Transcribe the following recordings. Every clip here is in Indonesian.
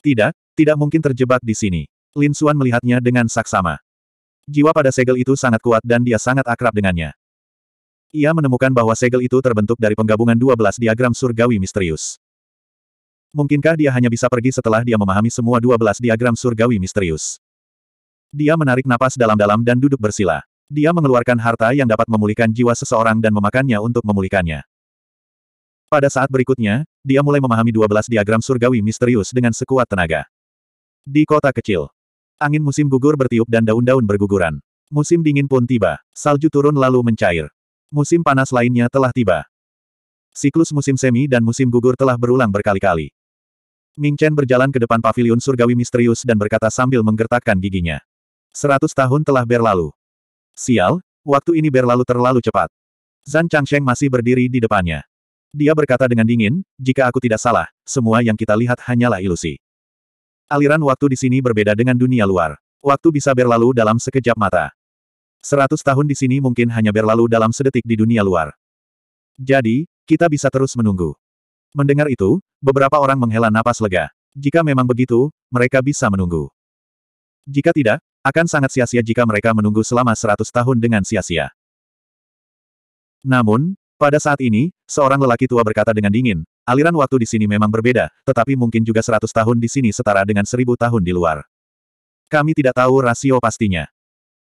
Tidak, tidak mungkin terjebak di sini. Lin Suan melihatnya dengan saksama. Jiwa pada segel itu sangat kuat dan dia sangat akrab dengannya. Ia menemukan bahwa segel itu terbentuk dari penggabungan 12 diagram surgawi misterius. Mungkinkah dia hanya bisa pergi setelah dia memahami semua 12 diagram surgawi misterius? Dia menarik napas dalam-dalam dan duduk bersila. Dia mengeluarkan harta yang dapat memulihkan jiwa seseorang dan memakannya untuk memulihkannya. Pada saat berikutnya, dia mulai memahami 12 diagram surgawi misterius dengan sekuat tenaga. Di kota kecil, angin musim gugur bertiup dan daun-daun berguguran. Musim dingin pun tiba, salju turun lalu mencair. Musim panas lainnya telah tiba. Siklus musim semi dan musim gugur telah berulang berkali-kali. Ming Chen berjalan ke depan pavilion surgawi misterius dan berkata sambil menggertakkan giginya. Seratus tahun telah berlalu. Sial, waktu ini berlalu terlalu cepat. Zan Changsheng masih berdiri di depannya. Dia berkata dengan dingin, jika aku tidak salah, semua yang kita lihat hanyalah ilusi. Aliran waktu di sini berbeda dengan dunia luar. Waktu bisa berlalu dalam sekejap mata. Seratus tahun di sini mungkin hanya berlalu dalam sedetik di dunia luar. Jadi, kita bisa terus menunggu. Mendengar itu, beberapa orang menghela napas lega. Jika memang begitu, mereka bisa menunggu. Jika tidak, akan sangat sia-sia jika mereka menunggu selama seratus tahun dengan sia-sia. Namun, pada saat ini, seorang lelaki tua berkata dengan dingin, aliran waktu di sini memang berbeda, tetapi mungkin juga seratus tahun di sini setara dengan seribu tahun di luar. Kami tidak tahu rasio pastinya.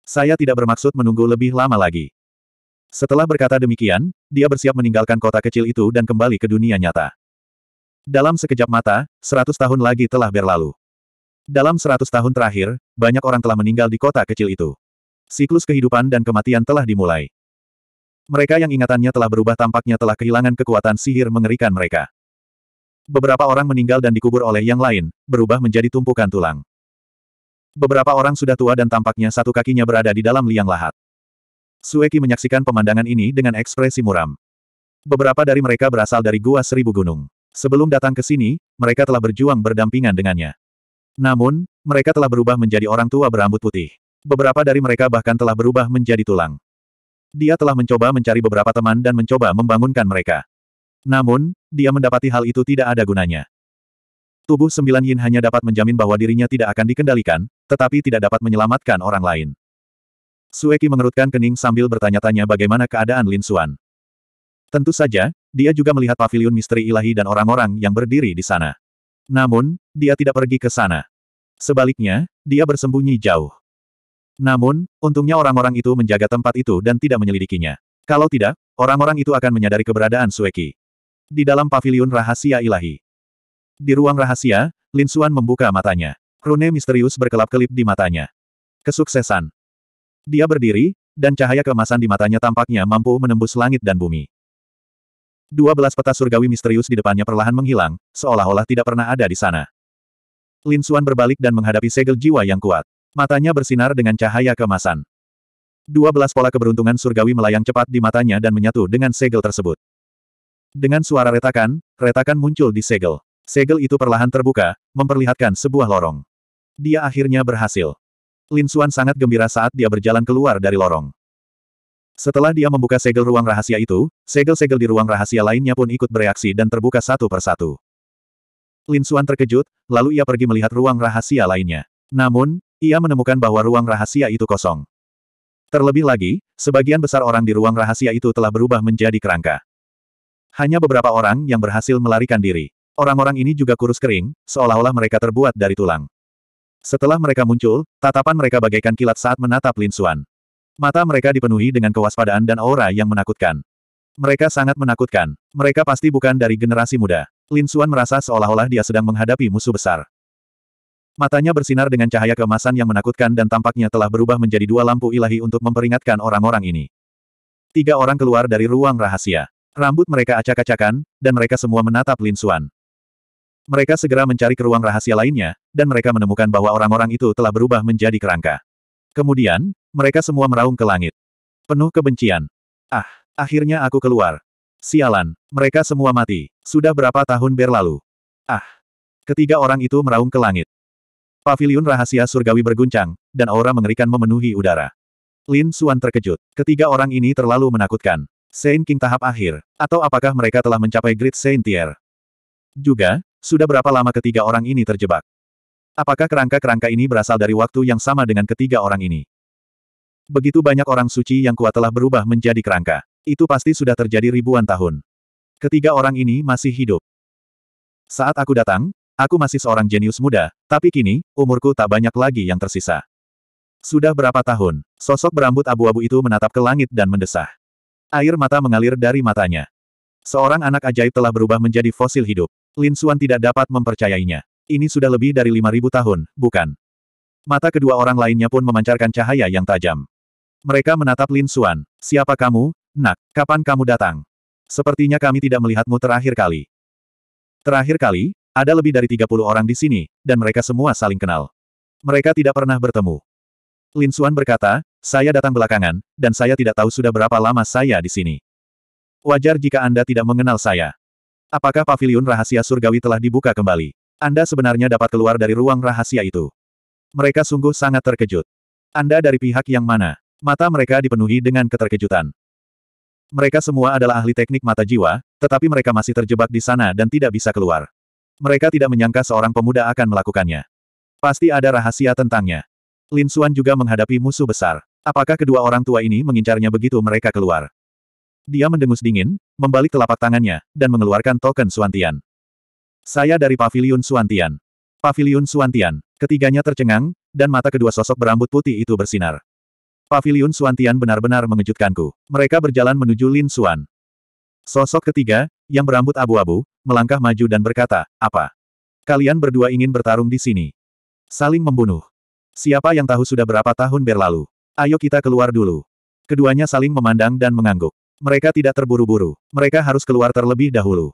Saya tidak bermaksud menunggu lebih lama lagi. Setelah berkata demikian, dia bersiap meninggalkan kota kecil itu dan kembali ke dunia nyata. Dalam sekejap mata, seratus tahun lagi telah berlalu. Dalam seratus tahun terakhir, banyak orang telah meninggal di kota kecil itu. Siklus kehidupan dan kematian telah dimulai. Mereka yang ingatannya telah berubah tampaknya telah kehilangan kekuatan sihir mengerikan mereka. Beberapa orang meninggal dan dikubur oleh yang lain, berubah menjadi tumpukan tulang. Beberapa orang sudah tua dan tampaknya satu kakinya berada di dalam liang lahat. Sueki menyaksikan pemandangan ini dengan ekspresi muram. Beberapa dari mereka berasal dari Gua Seribu Gunung. Sebelum datang ke sini, mereka telah berjuang berdampingan dengannya. Namun, mereka telah berubah menjadi orang tua berambut putih. Beberapa dari mereka bahkan telah berubah menjadi tulang dia telah mencoba mencari beberapa teman dan mencoba membangunkan mereka. Namun, dia mendapati hal itu tidak ada gunanya. Tubuh sembilan yin hanya dapat menjamin bahwa dirinya tidak akan dikendalikan, tetapi tidak dapat menyelamatkan orang lain. Sueki mengerutkan kening sambil bertanya-tanya bagaimana keadaan Lin Suan. Tentu saja, dia juga melihat pavilion misteri ilahi dan orang-orang yang berdiri di sana. Namun, dia tidak pergi ke sana. Sebaliknya, dia bersembunyi jauh. Namun, untungnya orang-orang itu menjaga tempat itu dan tidak menyelidikinya. Kalau tidak, orang-orang itu akan menyadari keberadaan Sueki. Di dalam paviliun rahasia ilahi. Di ruang rahasia, Lin Suan membuka matanya. Rune misterius berkelap-kelip di matanya. Kesuksesan. Dia berdiri, dan cahaya keemasan di matanya tampaknya mampu menembus langit dan bumi. Dua belas peta surgawi misterius di depannya perlahan menghilang, seolah-olah tidak pernah ada di sana. Lin Suan berbalik dan menghadapi segel jiwa yang kuat. Matanya bersinar dengan cahaya kemasan. Dua belas pola keberuntungan surgawi melayang cepat di matanya dan menyatu dengan segel tersebut. Dengan suara retakan, retakan muncul di segel. Segel itu perlahan terbuka, memperlihatkan sebuah lorong. Dia akhirnya berhasil. Lin Xuan sangat gembira saat dia berjalan keluar dari lorong. Setelah dia membuka segel ruang rahasia itu, segel-segel di ruang rahasia lainnya pun ikut bereaksi dan terbuka satu persatu. Lin Xuan terkejut, lalu ia pergi melihat ruang rahasia lainnya. Namun, ia menemukan bahwa ruang rahasia itu kosong. Terlebih lagi, sebagian besar orang di ruang rahasia itu telah berubah menjadi kerangka. Hanya beberapa orang yang berhasil melarikan diri. Orang-orang ini juga kurus kering, seolah-olah mereka terbuat dari tulang. Setelah mereka muncul, tatapan mereka bagaikan kilat saat menatap Lin Suan. Mata mereka dipenuhi dengan kewaspadaan dan aura yang menakutkan. Mereka sangat menakutkan. Mereka pasti bukan dari generasi muda. Lin Suan merasa seolah-olah dia sedang menghadapi musuh besar. Matanya bersinar dengan cahaya keemasan yang menakutkan dan tampaknya telah berubah menjadi dua lampu ilahi untuk memperingatkan orang-orang ini. Tiga orang keluar dari ruang rahasia. Rambut mereka acak-acakan, dan mereka semua menatap Lin Xuan. Mereka segera mencari ke ruang rahasia lainnya, dan mereka menemukan bahwa orang-orang itu telah berubah menjadi kerangka. Kemudian, mereka semua meraung ke langit. Penuh kebencian. Ah, akhirnya aku keluar. Sialan, mereka semua mati. Sudah berapa tahun berlalu? Ah. Ketiga orang itu meraung ke langit. Paviliun rahasia surgawi berguncang, dan aura mengerikan memenuhi udara. Lin Suan terkejut. Ketiga orang ini terlalu menakutkan. Saint King tahap akhir. Atau apakah mereka telah mencapai Great Saint Tier? Juga, sudah berapa lama ketiga orang ini terjebak? Apakah kerangka-kerangka ini berasal dari waktu yang sama dengan ketiga orang ini? Begitu banyak orang suci yang kuat telah berubah menjadi kerangka. Itu pasti sudah terjadi ribuan tahun. Ketiga orang ini masih hidup. Saat aku datang, Aku masih seorang jenius muda, tapi kini, umurku tak banyak lagi yang tersisa. Sudah berapa tahun, sosok berambut abu-abu itu menatap ke langit dan mendesah. Air mata mengalir dari matanya. Seorang anak ajaib telah berubah menjadi fosil hidup. Lin Xuan tidak dapat mempercayainya. Ini sudah lebih dari 5.000 tahun, bukan? Mata kedua orang lainnya pun memancarkan cahaya yang tajam. Mereka menatap Lin Xuan. Siapa kamu, nak? Kapan kamu datang? Sepertinya kami tidak melihatmu terakhir kali. Terakhir kali, ada lebih dari 30 orang di sini, dan mereka semua saling kenal. Mereka tidak pernah bertemu. Lin Xuan berkata, saya datang belakangan, dan saya tidak tahu sudah berapa lama saya di sini. Wajar jika Anda tidak mengenal saya. Apakah pavilion rahasia surgawi telah dibuka kembali? Anda sebenarnya dapat keluar dari ruang rahasia itu. Mereka sungguh sangat terkejut. Anda dari pihak yang mana? Mata mereka dipenuhi dengan keterkejutan. Mereka semua adalah ahli teknik mata jiwa, tetapi mereka masih terjebak di sana dan tidak bisa keluar. Mereka tidak menyangka seorang pemuda akan melakukannya. Pasti ada rahasia tentangnya. Lin Xuan juga menghadapi musuh besar. Apakah kedua orang tua ini mengincarnya begitu mereka keluar? Dia mendengus dingin, membalik telapak tangannya, dan mengeluarkan token Suantian. Saya dari Paviliun Suantian. Paviliun Suantian. Ketiganya tercengang, dan mata kedua sosok berambut putih itu bersinar. Paviliun Suantian benar-benar mengejutkanku. Mereka berjalan menuju Lin Xuan. Sosok ketiga, yang berambut abu-abu, melangkah maju dan berkata, apa? Kalian berdua ingin bertarung di sini. Saling membunuh. Siapa yang tahu sudah berapa tahun berlalu? Ayo kita keluar dulu. Keduanya saling memandang dan mengangguk. Mereka tidak terburu-buru. Mereka harus keluar terlebih dahulu.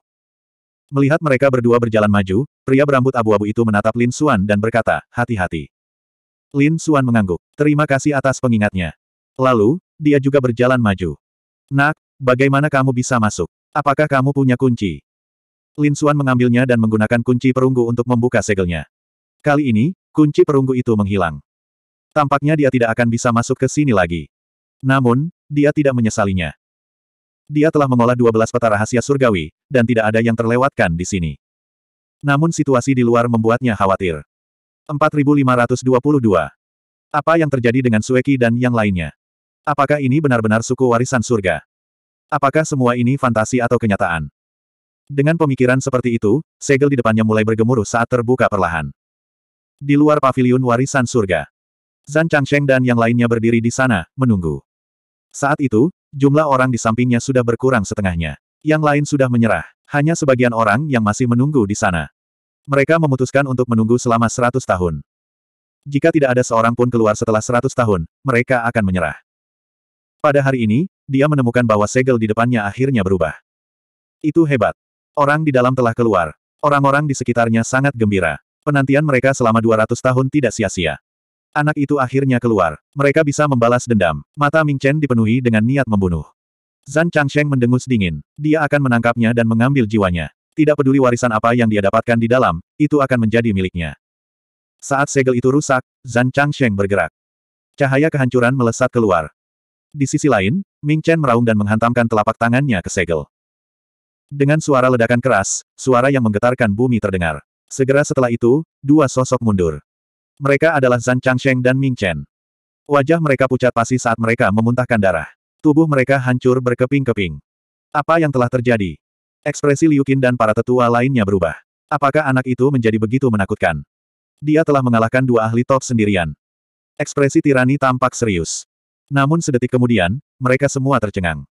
Melihat mereka berdua berjalan maju, pria berambut abu-abu itu menatap Lin Suan dan berkata, hati-hati. Lin Suan mengangguk. Terima kasih atas pengingatnya. Lalu, dia juga berjalan maju. Nak, bagaimana kamu bisa masuk? Apakah kamu punya kunci? Lin Xuan mengambilnya dan menggunakan kunci perunggu untuk membuka segelnya. Kali ini, kunci perunggu itu menghilang. Tampaknya dia tidak akan bisa masuk ke sini lagi. Namun, dia tidak menyesalinya. Dia telah mengolah 12 peta rahasia surgawi, dan tidak ada yang terlewatkan di sini. Namun situasi di luar membuatnya khawatir. 4522. Apa yang terjadi dengan Sueki dan yang lainnya? Apakah ini benar-benar suku warisan surga? Apakah semua ini fantasi atau kenyataan? Dengan pemikiran seperti itu, segel di depannya mulai bergemuruh saat terbuka perlahan. Di luar paviliun warisan surga. Zan Changsheng dan yang lainnya berdiri di sana, menunggu. Saat itu, jumlah orang di sampingnya sudah berkurang setengahnya. Yang lain sudah menyerah, hanya sebagian orang yang masih menunggu di sana. Mereka memutuskan untuk menunggu selama seratus tahun. Jika tidak ada seorang pun keluar setelah seratus tahun, mereka akan menyerah. Pada hari ini, dia menemukan bahwa segel di depannya akhirnya berubah. Itu hebat. Orang di dalam telah keluar. Orang-orang di sekitarnya sangat gembira. Penantian mereka selama 200 tahun tidak sia-sia. Anak itu akhirnya keluar. Mereka bisa membalas dendam. Mata Ming Chen dipenuhi dengan niat membunuh. Zan Changsheng mendengus dingin. Dia akan menangkapnya dan mengambil jiwanya. Tidak peduli warisan apa yang dia dapatkan di dalam, itu akan menjadi miliknya. Saat segel itu rusak, Zan Changsheng bergerak. Cahaya kehancuran melesat keluar. Di sisi lain, Ming Chen meraung dan menghantamkan telapak tangannya ke segel. Dengan suara ledakan keras, suara yang menggetarkan bumi terdengar. Segera setelah itu, dua sosok mundur. Mereka adalah Zhan Changsheng dan Ming Chen. Wajah mereka pucat pasi saat mereka memuntahkan darah. Tubuh mereka hancur berkeping-keping. Apa yang telah terjadi? Ekspresi Liu Qin dan para tetua lainnya berubah. Apakah anak itu menjadi begitu menakutkan? Dia telah mengalahkan dua ahli top sendirian. Ekspresi tirani tampak serius. Namun sedetik kemudian, mereka semua tercengang.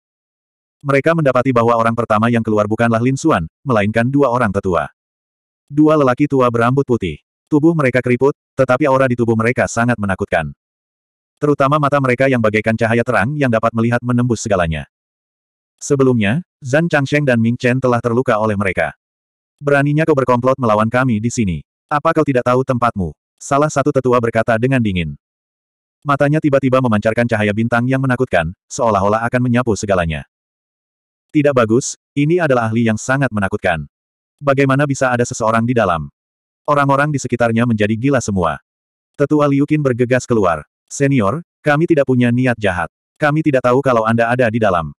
Mereka mendapati bahwa orang pertama yang keluar bukanlah Lin Xuan, melainkan dua orang tetua. Dua lelaki tua berambut putih. Tubuh mereka keriput, tetapi aura di tubuh mereka sangat menakutkan. Terutama mata mereka yang bagaikan cahaya terang yang dapat melihat menembus segalanya. Sebelumnya, Zan Changsheng dan Ming Chen telah terluka oleh mereka. Beraninya kau berkomplot melawan kami di sini. Apa kau tidak tahu tempatmu? Salah satu tetua berkata dengan dingin. Matanya tiba-tiba memancarkan cahaya bintang yang menakutkan, seolah-olah akan menyapu segalanya. Tidak bagus, ini adalah ahli yang sangat menakutkan. Bagaimana bisa ada seseorang di dalam? Orang-orang di sekitarnya menjadi gila semua. Tetua Liukin bergegas keluar. Senior, kami tidak punya niat jahat. Kami tidak tahu kalau Anda ada di dalam.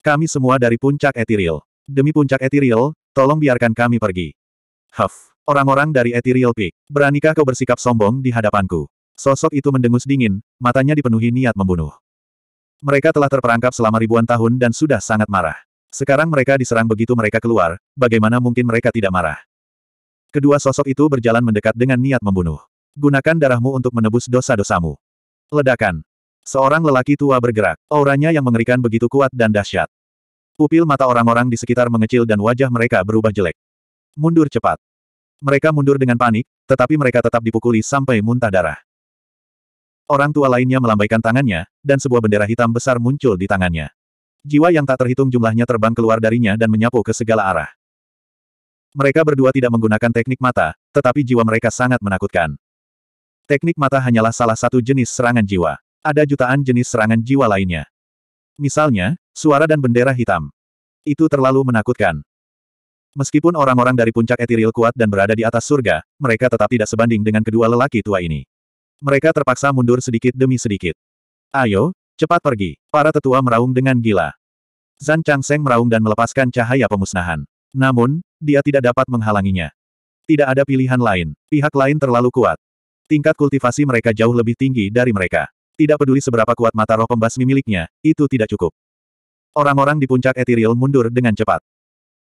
Kami semua dari puncak Ethereal. Demi puncak Ethereal, tolong biarkan kami pergi. Huff, orang-orang dari Ethereal Peak, beranikah kau bersikap sombong di hadapanku? Sosok itu mendengus dingin, matanya dipenuhi niat membunuh. Mereka telah terperangkap selama ribuan tahun dan sudah sangat marah. Sekarang mereka diserang begitu mereka keluar, bagaimana mungkin mereka tidak marah? Kedua sosok itu berjalan mendekat dengan niat membunuh. Gunakan darahmu untuk menebus dosa-dosamu. Ledakan. Seorang lelaki tua bergerak, auranya yang mengerikan begitu kuat dan dahsyat. Pupil mata orang-orang di sekitar mengecil dan wajah mereka berubah jelek. Mundur cepat. Mereka mundur dengan panik, tetapi mereka tetap dipukuli sampai muntah darah. Orang tua lainnya melambaikan tangannya, dan sebuah bendera hitam besar muncul di tangannya. Jiwa yang tak terhitung jumlahnya terbang keluar darinya dan menyapu ke segala arah. Mereka berdua tidak menggunakan teknik mata, tetapi jiwa mereka sangat menakutkan. Teknik mata hanyalah salah satu jenis serangan jiwa. Ada jutaan jenis serangan jiwa lainnya. Misalnya, suara dan bendera hitam. Itu terlalu menakutkan. Meskipun orang-orang dari puncak etiril kuat dan berada di atas surga, mereka tetap tidak sebanding dengan kedua lelaki tua ini. Mereka terpaksa mundur sedikit demi sedikit. Ayo, Cepat pergi. Para tetua meraung dengan gila. Zan Changseng meraung dan melepaskan cahaya pemusnahan. Namun, dia tidak dapat menghalanginya. Tidak ada pilihan lain. Pihak lain terlalu kuat. Tingkat kultivasi mereka jauh lebih tinggi dari mereka. Tidak peduli seberapa kuat mata roh pembasmi miliknya, itu tidak cukup. Orang-orang di puncak Ethereal mundur dengan cepat.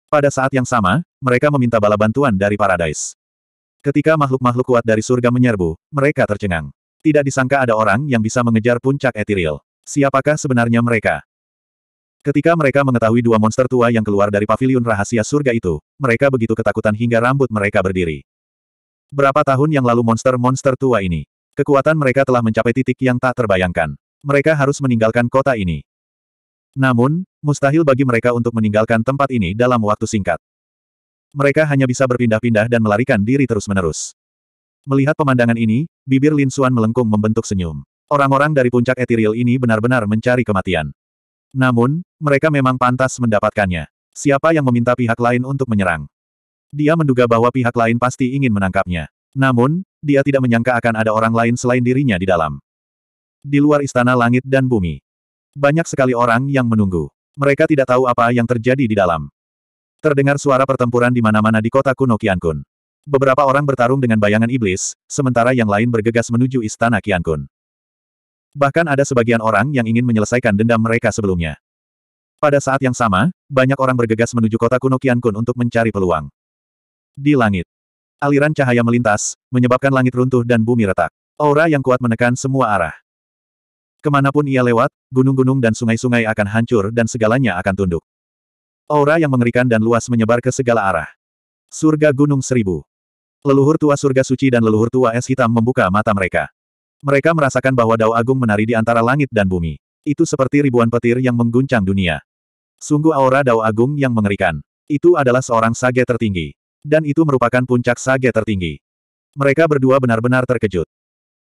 Pada saat yang sama, mereka meminta bala bantuan dari Paradise. Ketika makhluk-makhluk kuat dari surga menyerbu, mereka tercengang. Tidak disangka ada orang yang bisa mengejar puncak Ethereal. Siapakah sebenarnya mereka? Ketika mereka mengetahui dua monster tua yang keluar dari pavilion rahasia surga itu, mereka begitu ketakutan hingga rambut mereka berdiri. Berapa tahun yang lalu monster-monster tua ini? Kekuatan mereka telah mencapai titik yang tak terbayangkan. Mereka harus meninggalkan kota ini. Namun, mustahil bagi mereka untuk meninggalkan tempat ini dalam waktu singkat. Mereka hanya bisa berpindah-pindah dan melarikan diri terus-menerus. Melihat pemandangan ini, bibir Lin Suan melengkung membentuk senyum. Orang-orang dari puncak etiril ini benar-benar mencari kematian. Namun, mereka memang pantas mendapatkannya. Siapa yang meminta pihak lain untuk menyerang? Dia menduga bahwa pihak lain pasti ingin menangkapnya. Namun, dia tidak menyangka akan ada orang lain selain dirinya di dalam. Di luar istana langit dan bumi. Banyak sekali orang yang menunggu. Mereka tidak tahu apa yang terjadi di dalam. Terdengar suara pertempuran di mana-mana di kota kuno Kiankun. Beberapa orang bertarung dengan bayangan iblis, sementara yang lain bergegas menuju istana Kiankun. Bahkan ada sebagian orang yang ingin menyelesaikan dendam mereka sebelumnya. Pada saat yang sama, banyak orang bergegas menuju kota kuno Kun untuk mencari peluang. Di langit, aliran cahaya melintas, menyebabkan langit runtuh dan bumi retak. Aura yang kuat menekan semua arah. Kemanapun ia lewat, gunung-gunung dan sungai-sungai akan hancur dan segalanya akan tunduk. Aura yang mengerikan dan luas menyebar ke segala arah. Surga Gunung Seribu. Leluhur tua surga suci dan leluhur tua es hitam membuka mata mereka. Mereka merasakan bahwa Dao Agung menari di antara langit dan bumi. Itu seperti ribuan petir yang mengguncang dunia. Sungguh aura Dao Agung yang mengerikan. Itu adalah seorang sage tertinggi. Dan itu merupakan puncak sage tertinggi. Mereka berdua benar-benar terkejut.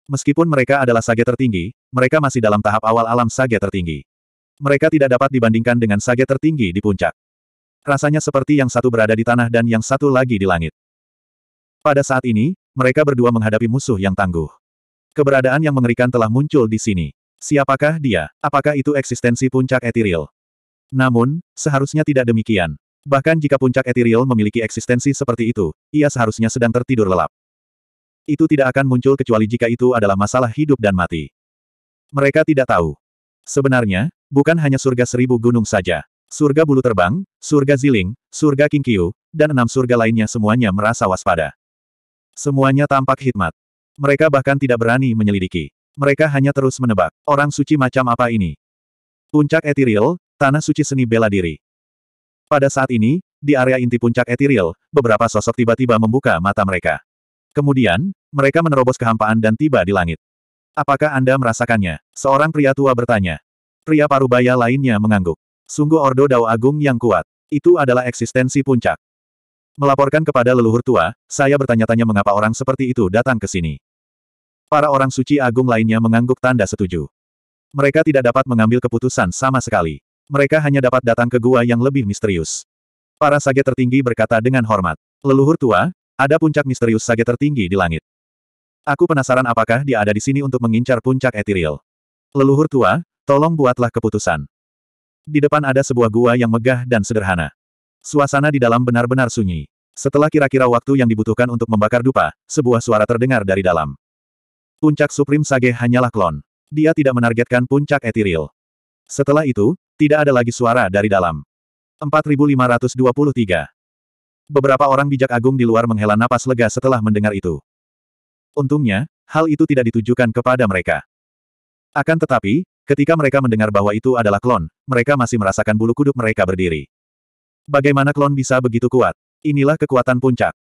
Meskipun mereka adalah sage tertinggi, mereka masih dalam tahap awal alam sage tertinggi. Mereka tidak dapat dibandingkan dengan sage tertinggi di puncak. Rasanya seperti yang satu berada di tanah dan yang satu lagi di langit. Pada saat ini, mereka berdua menghadapi musuh yang tangguh. Keberadaan yang mengerikan telah muncul di sini. Siapakah dia? Apakah itu eksistensi puncak etiril? Namun, seharusnya tidak demikian. Bahkan jika puncak etiril memiliki eksistensi seperti itu, ia seharusnya sedang tertidur lelap. Itu tidak akan muncul kecuali jika itu adalah masalah hidup dan mati. Mereka tidak tahu. Sebenarnya, bukan hanya surga seribu gunung saja. Surga bulu terbang, surga ziling, surga kingkiu, dan enam surga lainnya semuanya merasa waspada. Semuanya tampak hikmat. Mereka bahkan tidak berani menyelidiki. Mereka hanya terus menebak, orang suci macam apa ini? Puncak Ethereal, Tanah Suci Seni Bela Diri. Pada saat ini, di area inti puncak Ethereal, beberapa sosok tiba-tiba membuka mata mereka. Kemudian, mereka menerobos kehampaan dan tiba di langit. Apakah Anda merasakannya? Seorang pria tua bertanya. Pria parubaya lainnya mengangguk. Sungguh Ordo Dao Agung yang kuat. Itu adalah eksistensi puncak. Melaporkan kepada leluhur tua, saya bertanya-tanya mengapa orang seperti itu datang ke sini. Para orang suci agung lainnya mengangguk tanda setuju. Mereka tidak dapat mengambil keputusan sama sekali. Mereka hanya dapat datang ke gua yang lebih misterius. Para sage tertinggi berkata dengan hormat. Leluhur tua, ada puncak misterius sage tertinggi di langit. Aku penasaran apakah dia ada di sini untuk mengincar puncak etiril. Leluhur tua, tolong buatlah keputusan. Di depan ada sebuah gua yang megah dan sederhana. Suasana di dalam benar-benar sunyi. Setelah kira-kira waktu yang dibutuhkan untuk membakar dupa, sebuah suara terdengar dari dalam. Puncak Supreme Sage hanyalah klon. Dia tidak menargetkan puncak etiril. Setelah itu, tidak ada lagi suara dari dalam. 4523. Beberapa orang bijak agung di luar menghela napas lega setelah mendengar itu. Untungnya, hal itu tidak ditujukan kepada mereka. Akan tetapi, ketika mereka mendengar bahwa itu adalah klon, mereka masih merasakan bulu kuduk mereka berdiri. Bagaimana klon bisa begitu kuat? Inilah kekuatan puncak.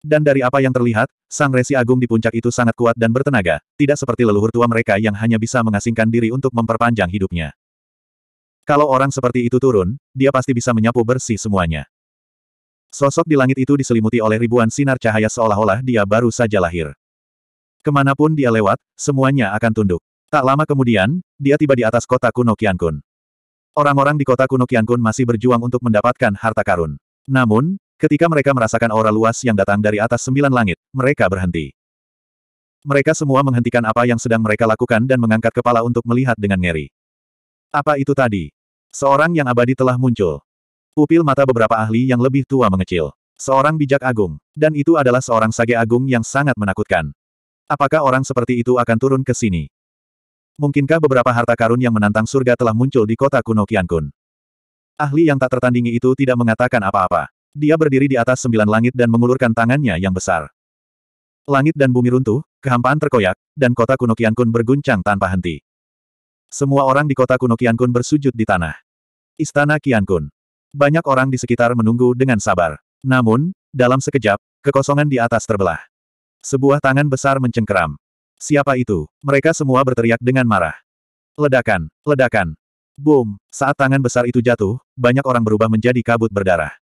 Dan dari apa yang terlihat, Sang Resi Agung di puncak itu sangat kuat dan bertenaga, tidak seperti leluhur tua mereka yang hanya bisa mengasingkan diri untuk memperpanjang hidupnya. Kalau orang seperti itu turun, dia pasti bisa menyapu bersih semuanya. Sosok di langit itu diselimuti oleh ribuan sinar cahaya seolah-olah dia baru saja lahir. Kemanapun dia lewat, semuanya akan tunduk. Tak lama kemudian, dia tiba di atas kota kuno Kiankun. Orang-orang di kota kuno Kiankun masih berjuang untuk mendapatkan harta karun. Namun, Ketika mereka merasakan aura luas yang datang dari atas sembilan langit, mereka berhenti. Mereka semua menghentikan apa yang sedang mereka lakukan dan mengangkat kepala untuk melihat dengan ngeri. Apa itu tadi? Seorang yang abadi telah muncul. Pupil mata beberapa ahli yang lebih tua mengecil. Seorang bijak agung. Dan itu adalah seorang sage agung yang sangat menakutkan. Apakah orang seperti itu akan turun ke sini? Mungkinkah beberapa harta karun yang menantang surga telah muncul di kota kuno Kun? Ahli yang tak tertandingi itu tidak mengatakan apa-apa. Dia berdiri di atas sembilan langit dan mengulurkan tangannya yang besar. Langit dan bumi runtuh, kehampaan terkoyak, dan kota kuno Kun berguncang tanpa henti. Semua orang di kota kuno Kun bersujud di tanah. Istana Kun. Banyak orang di sekitar menunggu dengan sabar. Namun, dalam sekejap, kekosongan di atas terbelah. Sebuah tangan besar mencengkeram. Siapa itu? Mereka semua berteriak dengan marah. Ledakan, ledakan. Boom, saat tangan besar itu jatuh, banyak orang berubah menjadi kabut berdarah.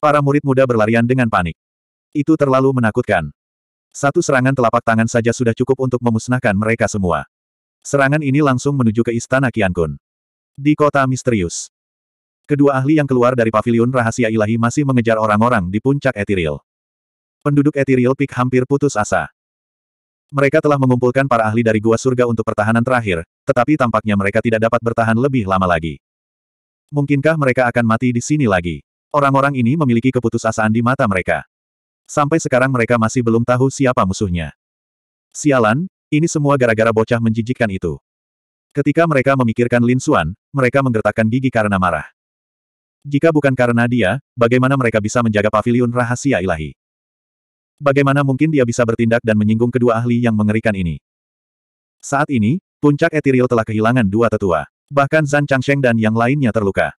Para murid muda berlarian dengan panik. Itu terlalu menakutkan. Satu serangan telapak tangan saja sudah cukup untuk memusnahkan mereka semua. Serangan ini langsung menuju ke Istana Kiankun. Di kota misterius. Kedua ahli yang keluar dari paviliun rahasia ilahi masih mengejar orang-orang di puncak Ethereal. Penduduk Ethereal pik hampir putus asa. Mereka telah mengumpulkan para ahli dari gua surga untuk pertahanan terakhir, tetapi tampaknya mereka tidak dapat bertahan lebih lama lagi. Mungkinkah mereka akan mati di sini lagi? Orang-orang ini memiliki keputusasaan di mata mereka. Sampai sekarang mereka masih belum tahu siapa musuhnya. Sialan, ini semua gara-gara bocah menjijikkan itu. Ketika mereka memikirkan Lin Xuan, mereka menggertakkan gigi karena marah. Jika bukan karena dia, bagaimana mereka bisa menjaga pavilion rahasia ilahi? Bagaimana mungkin dia bisa bertindak dan menyinggung kedua ahli yang mengerikan ini? Saat ini, puncak etiril telah kehilangan dua tetua. Bahkan Zan Changsheng dan yang lainnya terluka.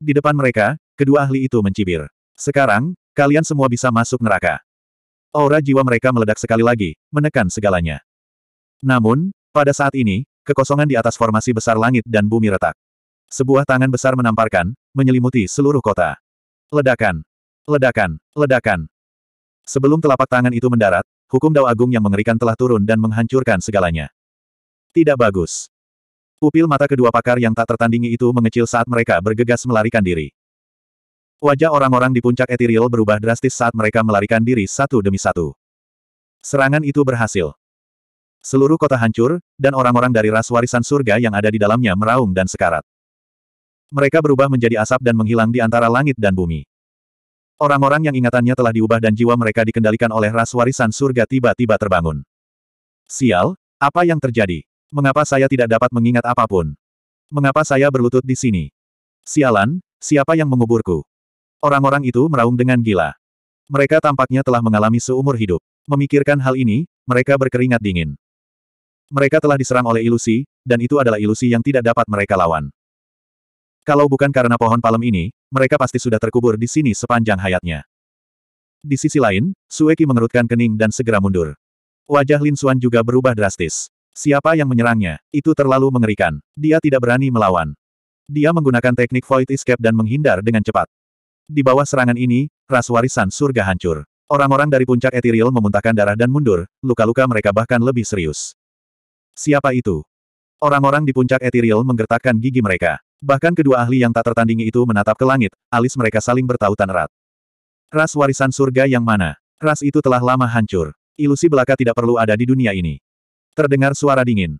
Di depan mereka, kedua ahli itu mencibir. Sekarang, kalian semua bisa masuk neraka. Aura jiwa mereka meledak sekali lagi, menekan segalanya. Namun, pada saat ini, kekosongan di atas formasi besar langit dan bumi retak. Sebuah tangan besar menamparkan, menyelimuti seluruh kota. Ledakan! Ledakan! Ledakan! Sebelum telapak tangan itu mendarat, hukum Dao Agung yang mengerikan telah turun dan menghancurkan segalanya. Tidak bagus. Pupil mata kedua pakar yang tak tertandingi itu mengecil saat mereka bergegas melarikan diri. Wajah orang-orang di puncak etiril berubah drastis saat mereka melarikan diri satu demi satu. Serangan itu berhasil. Seluruh kota hancur, dan orang-orang dari ras warisan surga yang ada di dalamnya meraung dan sekarat. Mereka berubah menjadi asap dan menghilang di antara langit dan bumi. Orang-orang yang ingatannya telah diubah dan jiwa mereka dikendalikan oleh ras warisan surga tiba-tiba terbangun. Sial, apa yang terjadi? Mengapa saya tidak dapat mengingat apapun? Mengapa saya berlutut di sini? Sialan, siapa yang menguburku? Orang-orang itu meraung dengan gila. Mereka tampaknya telah mengalami seumur hidup. Memikirkan hal ini, mereka berkeringat dingin. Mereka telah diserang oleh ilusi, dan itu adalah ilusi yang tidak dapat mereka lawan. Kalau bukan karena pohon palem ini, mereka pasti sudah terkubur di sini sepanjang hayatnya. Di sisi lain, Sueki mengerutkan kening dan segera mundur. Wajah Lin Suan juga berubah drastis. Siapa yang menyerangnya? Itu terlalu mengerikan. Dia tidak berani melawan. Dia menggunakan teknik Void Escape dan menghindar dengan cepat. Di bawah serangan ini, ras warisan surga hancur. Orang-orang dari puncak ethereal memuntahkan darah dan mundur, luka-luka mereka bahkan lebih serius. Siapa itu? Orang-orang di puncak ethereal menggertakkan gigi mereka. Bahkan kedua ahli yang tak tertandingi itu menatap ke langit, alis mereka saling bertautan erat. Ras warisan surga yang mana? Ras itu telah lama hancur. Ilusi belaka tidak perlu ada di dunia ini. Terdengar suara dingin.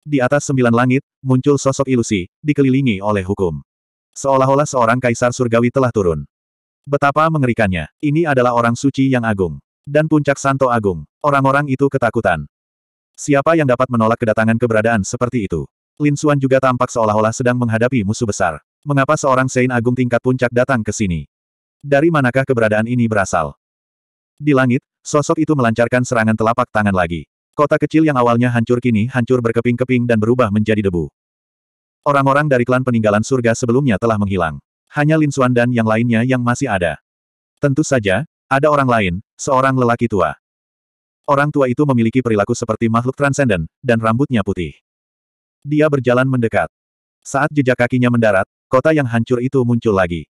Di atas sembilan langit, muncul sosok ilusi, dikelilingi oleh hukum. Seolah-olah seorang kaisar surgawi telah turun. Betapa mengerikannya. Ini adalah orang suci yang agung. Dan puncak santo agung. Orang-orang itu ketakutan. Siapa yang dapat menolak kedatangan keberadaan seperti itu? Lin Suan juga tampak seolah-olah sedang menghadapi musuh besar. Mengapa seorang Sein Agung tingkat puncak datang ke sini? Dari manakah keberadaan ini berasal? Di langit, sosok itu melancarkan serangan telapak tangan lagi. Kota kecil yang awalnya hancur kini hancur berkeping-keping dan berubah menjadi debu. Orang-orang dari klan peninggalan surga sebelumnya telah menghilang. Hanya Lin Xuan dan yang lainnya yang masih ada. Tentu saja, ada orang lain, seorang lelaki tua. Orang tua itu memiliki perilaku seperti makhluk transenden, dan rambutnya putih. Dia berjalan mendekat. Saat jejak kakinya mendarat, kota yang hancur itu muncul lagi.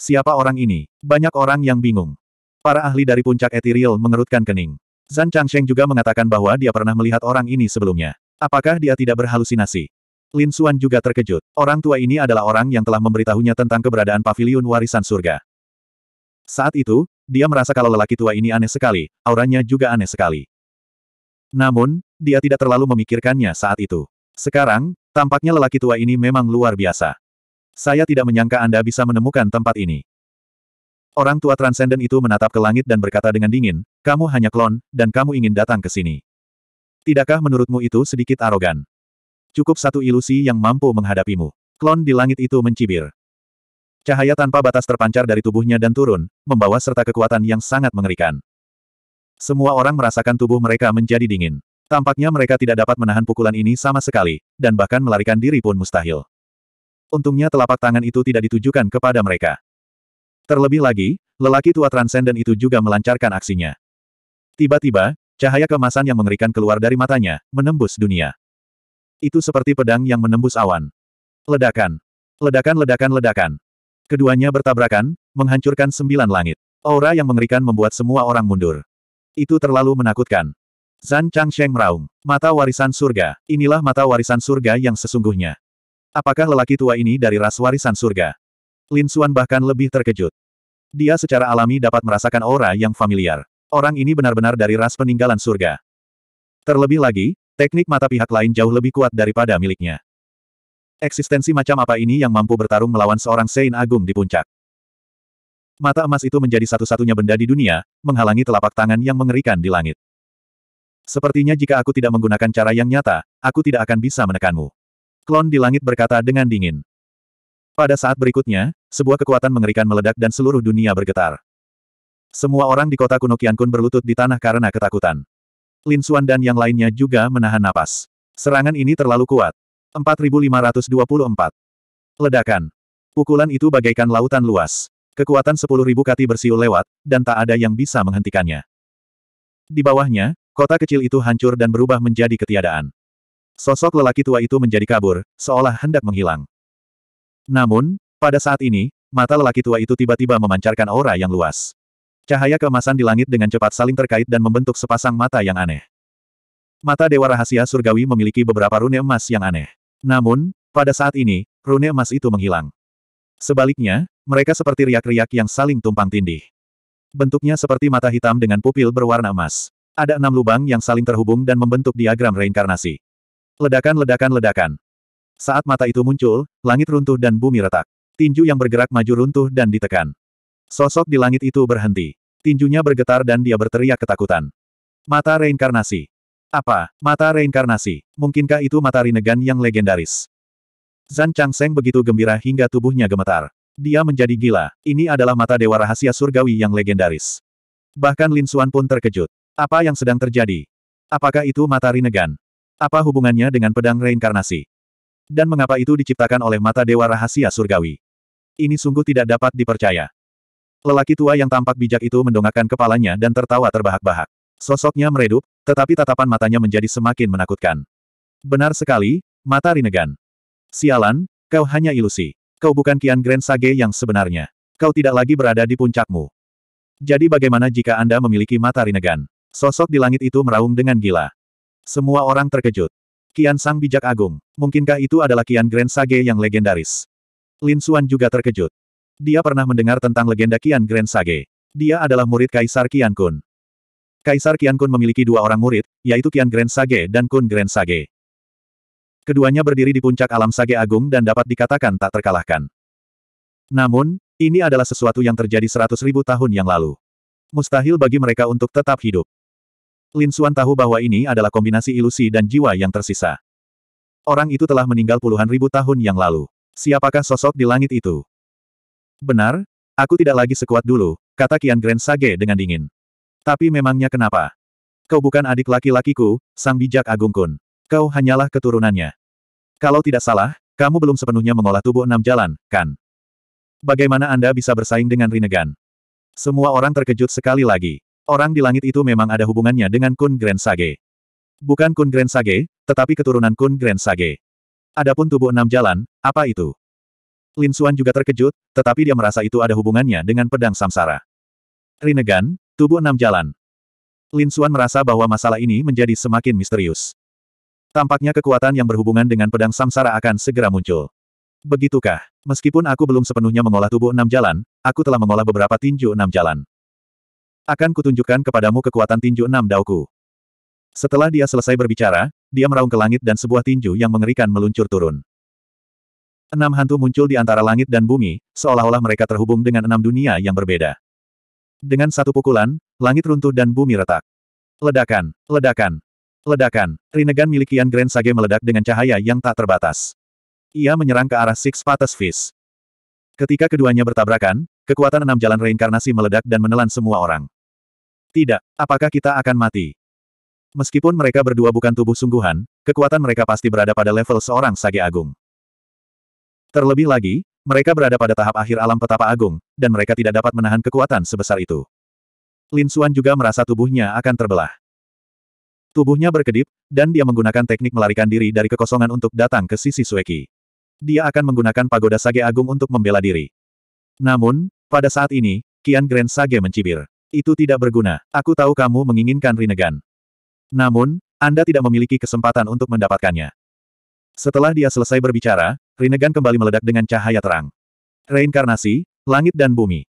Siapa orang ini? Banyak orang yang bingung. Para ahli dari puncak etiril mengerutkan kening. Zan Changsheng juga mengatakan bahwa dia pernah melihat orang ini sebelumnya. Apakah dia tidak berhalusinasi? Lin Xuan juga terkejut. Orang tua ini adalah orang yang telah memberitahunya tentang keberadaan paviliun warisan surga. Saat itu, dia merasa kalau lelaki tua ini aneh sekali, auranya juga aneh sekali. Namun, dia tidak terlalu memikirkannya saat itu. Sekarang, tampaknya lelaki tua ini memang luar biasa. Saya tidak menyangka Anda bisa menemukan tempat ini. Orang tua transenden itu menatap ke langit dan berkata dengan dingin, kamu hanya klon, dan kamu ingin datang ke sini. Tidakkah menurutmu itu sedikit arogan? Cukup satu ilusi yang mampu menghadapimu. Klon di langit itu mencibir. Cahaya tanpa batas terpancar dari tubuhnya dan turun, membawa serta kekuatan yang sangat mengerikan. Semua orang merasakan tubuh mereka menjadi dingin. Tampaknya mereka tidak dapat menahan pukulan ini sama sekali, dan bahkan melarikan diri pun mustahil. Untungnya telapak tangan itu tidak ditujukan kepada mereka. Terlebih lagi, lelaki tua transenden itu juga melancarkan aksinya. Tiba-tiba, cahaya kemasan yang mengerikan keluar dari matanya, menembus dunia. Itu seperti pedang yang menembus awan. Ledakan. Ledakan-ledakan-ledakan. Keduanya bertabrakan, menghancurkan sembilan langit. Aura yang mengerikan membuat semua orang mundur. Itu terlalu menakutkan. Zan Changsheng meraung. Mata warisan surga. Inilah mata warisan surga yang sesungguhnya. Apakah lelaki tua ini dari ras warisan surga? Lin Xuan bahkan lebih terkejut. Dia secara alami dapat merasakan aura yang familiar. Orang ini benar-benar dari ras peninggalan surga. Terlebih lagi, teknik mata pihak lain jauh lebih kuat daripada miliknya. Eksistensi macam apa ini yang mampu bertarung melawan seorang Sein Agung di puncak? Mata emas itu menjadi satu-satunya benda di dunia, menghalangi telapak tangan yang mengerikan di langit. Sepertinya jika aku tidak menggunakan cara yang nyata, aku tidak akan bisa menekanmu. Klon di langit berkata dengan dingin. Pada saat berikutnya, sebuah kekuatan mengerikan meledak dan seluruh dunia bergetar. Semua orang di kota kuno Qiankun berlutut di tanah karena ketakutan. Lin Xuan dan yang lainnya juga menahan napas. Serangan ini terlalu kuat. 4524. Ledakan. Pukulan itu bagaikan lautan luas. Kekuatan 10.000 kati bersiul lewat, dan tak ada yang bisa menghentikannya. Di bawahnya, kota kecil itu hancur dan berubah menjadi ketiadaan. Sosok lelaki tua itu menjadi kabur, seolah hendak menghilang. Namun, pada saat ini, mata lelaki tua itu tiba-tiba memancarkan aura yang luas. Cahaya keemasan di langit dengan cepat saling terkait dan membentuk sepasang mata yang aneh. Mata Dewa Rahasia Surgawi memiliki beberapa rune emas yang aneh. Namun, pada saat ini, rune emas itu menghilang. Sebaliknya, mereka seperti riak-riak yang saling tumpang tindih. Bentuknya seperti mata hitam dengan pupil berwarna emas. Ada enam lubang yang saling terhubung dan membentuk diagram reinkarnasi. Ledakan-ledakan-ledakan. Saat mata itu muncul, langit runtuh dan bumi retak. Tinju yang bergerak maju runtuh dan ditekan. Sosok di langit itu berhenti. Tinjunya bergetar dan dia berteriak ketakutan. Mata reinkarnasi. Apa? Mata reinkarnasi. Mungkinkah itu mata Rinnegan yang legendaris? Zan Changseng begitu gembira hingga tubuhnya gemetar. Dia menjadi gila. Ini adalah mata dewa rahasia surgawi yang legendaris. Bahkan Lin Xuan pun terkejut. Apa yang sedang terjadi? Apakah itu mata Rinnegan? Apa hubungannya dengan pedang reinkarnasi? Dan mengapa itu diciptakan oleh mata dewa rahasia surgawi? Ini sungguh tidak dapat dipercaya. Lelaki tua yang tampak bijak itu mendongakkan kepalanya dan tertawa terbahak-bahak. Sosoknya meredup, tetapi tatapan matanya menjadi semakin menakutkan. Benar sekali, mata Rinnegan. Sialan, kau hanya ilusi. Kau bukan Kian Grand Sage yang sebenarnya. Kau tidak lagi berada di puncakmu. Jadi bagaimana jika Anda memiliki mata Rinnegan? Sosok di langit itu meraung dengan gila. Semua orang terkejut. Kian Sang Bijak Agung, mungkinkah itu adalah Kian Grand Sage yang legendaris? Lin Suan juga terkejut. Dia pernah mendengar tentang legenda Kian Grand Sage. Dia adalah murid Kaisar Kian Kun. Kaisar Kian Kun memiliki dua orang murid, yaitu Kian Grand Sage dan Kun Grand Sage. Keduanya berdiri di puncak alam Sage Agung dan dapat dikatakan tak terkalahkan. Namun, ini adalah sesuatu yang terjadi seratus ribu tahun yang lalu. Mustahil bagi mereka untuk tetap hidup. Lin Xuan tahu bahwa ini adalah kombinasi ilusi dan jiwa yang tersisa. Orang itu telah meninggal puluhan ribu tahun yang lalu. Siapakah sosok di langit itu? Benar, aku tidak lagi sekuat dulu, kata Kian Grand Sage dengan dingin. Tapi memangnya kenapa? Kau bukan adik laki-lakiku, sang bijak agung kun. Kau hanyalah keturunannya. Kalau tidak salah, kamu belum sepenuhnya mengolah tubuh enam jalan, kan? Bagaimana Anda bisa bersaing dengan Rinnegan? Semua orang terkejut sekali lagi. Orang di langit itu memang ada hubungannya dengan Kun Grand Sage. Bukan Kun Grand Sage, tetapi keturunan Kun Grand Sage. Adapun tubuh enam jalan, apa itu? Lin Xuan juga terkejut, tetapi dia merasa itu ada hubungannya dengan pedang samsara. Rinnegan, tubuh enam jalan. Lin Xuan merasa bahwa masalah ini menjadi semakin misterius. Tampaknya kekuatan yang berhubungan dengan pedang samsara akan segera muncul. Begitukah? Meskipun aku belum sepenuhnya mengolah tubuh enam jalan, aku telah mengolah beberapa tinju enam jalan. Akan kutunjukkan kepadamu kekuatan tinju enam dauku. Setelah dia selesai berbicara, dia meraung ke langit dan sebuah tinju yang mengerikan meluncur turun. Enam hantu muncul di antara langit dan bumi, seolah-olah mereka terhubung dengan enam dunia yang berbeda. Dengan satu pukulan, langit runtuh dan bumi retak. Ledakan, ledakan, ledakan. Rinnegan milikian Grand Sage meledak dengan cahaya yang tak terbatas. Ia menyerang ke arah Six Patas Fish. Ketika keduanya bertabrakan, kekuatan enam jalan reinkarnasi meledak dan menelan semua orang. Tidak, apakah kita akan mati? Meskipun mereka berdua bukan tubuh sungguhan, kekuatan mereka pasti berada pada level seorang Sage Agung. Terlebih lagi, mereka berada pada tahap akhir alam petapa agung, dan mereka tidak dapat menahan kekuatan sebesar itu. Lin Xuan juga merasa tubuhnya akan terbelah. Tubuhnya berkedip, dan dia menggunakan teknik melarikan diri dari kekosongan untuk datang ke sisi Sueki. Dia akan menggunakan pagoda Sage Agung untuk membela diri. Namun, pada saat ini, Kian Grand Sage mencibir. Itu tidak berguna. Aku tahu kamu menginginkan Rinnegan. Namun, Anda tidak memiliki kesempatan untuk mendapatkannya. Setelah dia selesai berbicara, Rinnegan kembali meledak dengan cahaya terang. Reinkarnasi, langit dan bumi.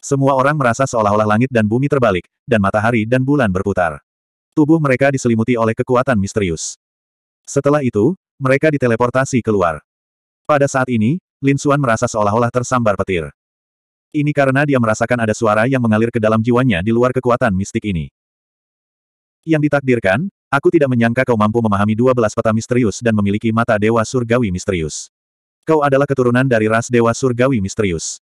Semua orang merasa seolah-olah langit dan bumi terbalik, dan matahari dan bulan berputar. Tubuh mereka diselimuti oleh kekuatan misterius. Setelah itu, mereka diteleportasi keluar. Pada saat ini, Lin Xuan merasa seolah-olah tersambar petir. Ini karena dia merasakan ada suara yang mengalir ke dalam jiwanya di luar kekuatan mistik ini. Yang ditakdirkan, Aku tidak menyangka kau mampu memahami dua belas peta misterius dan memiliki mata Dewa Surgawi misterius. Kau adalah keturunan dari ras Dewa Surgawi misterius.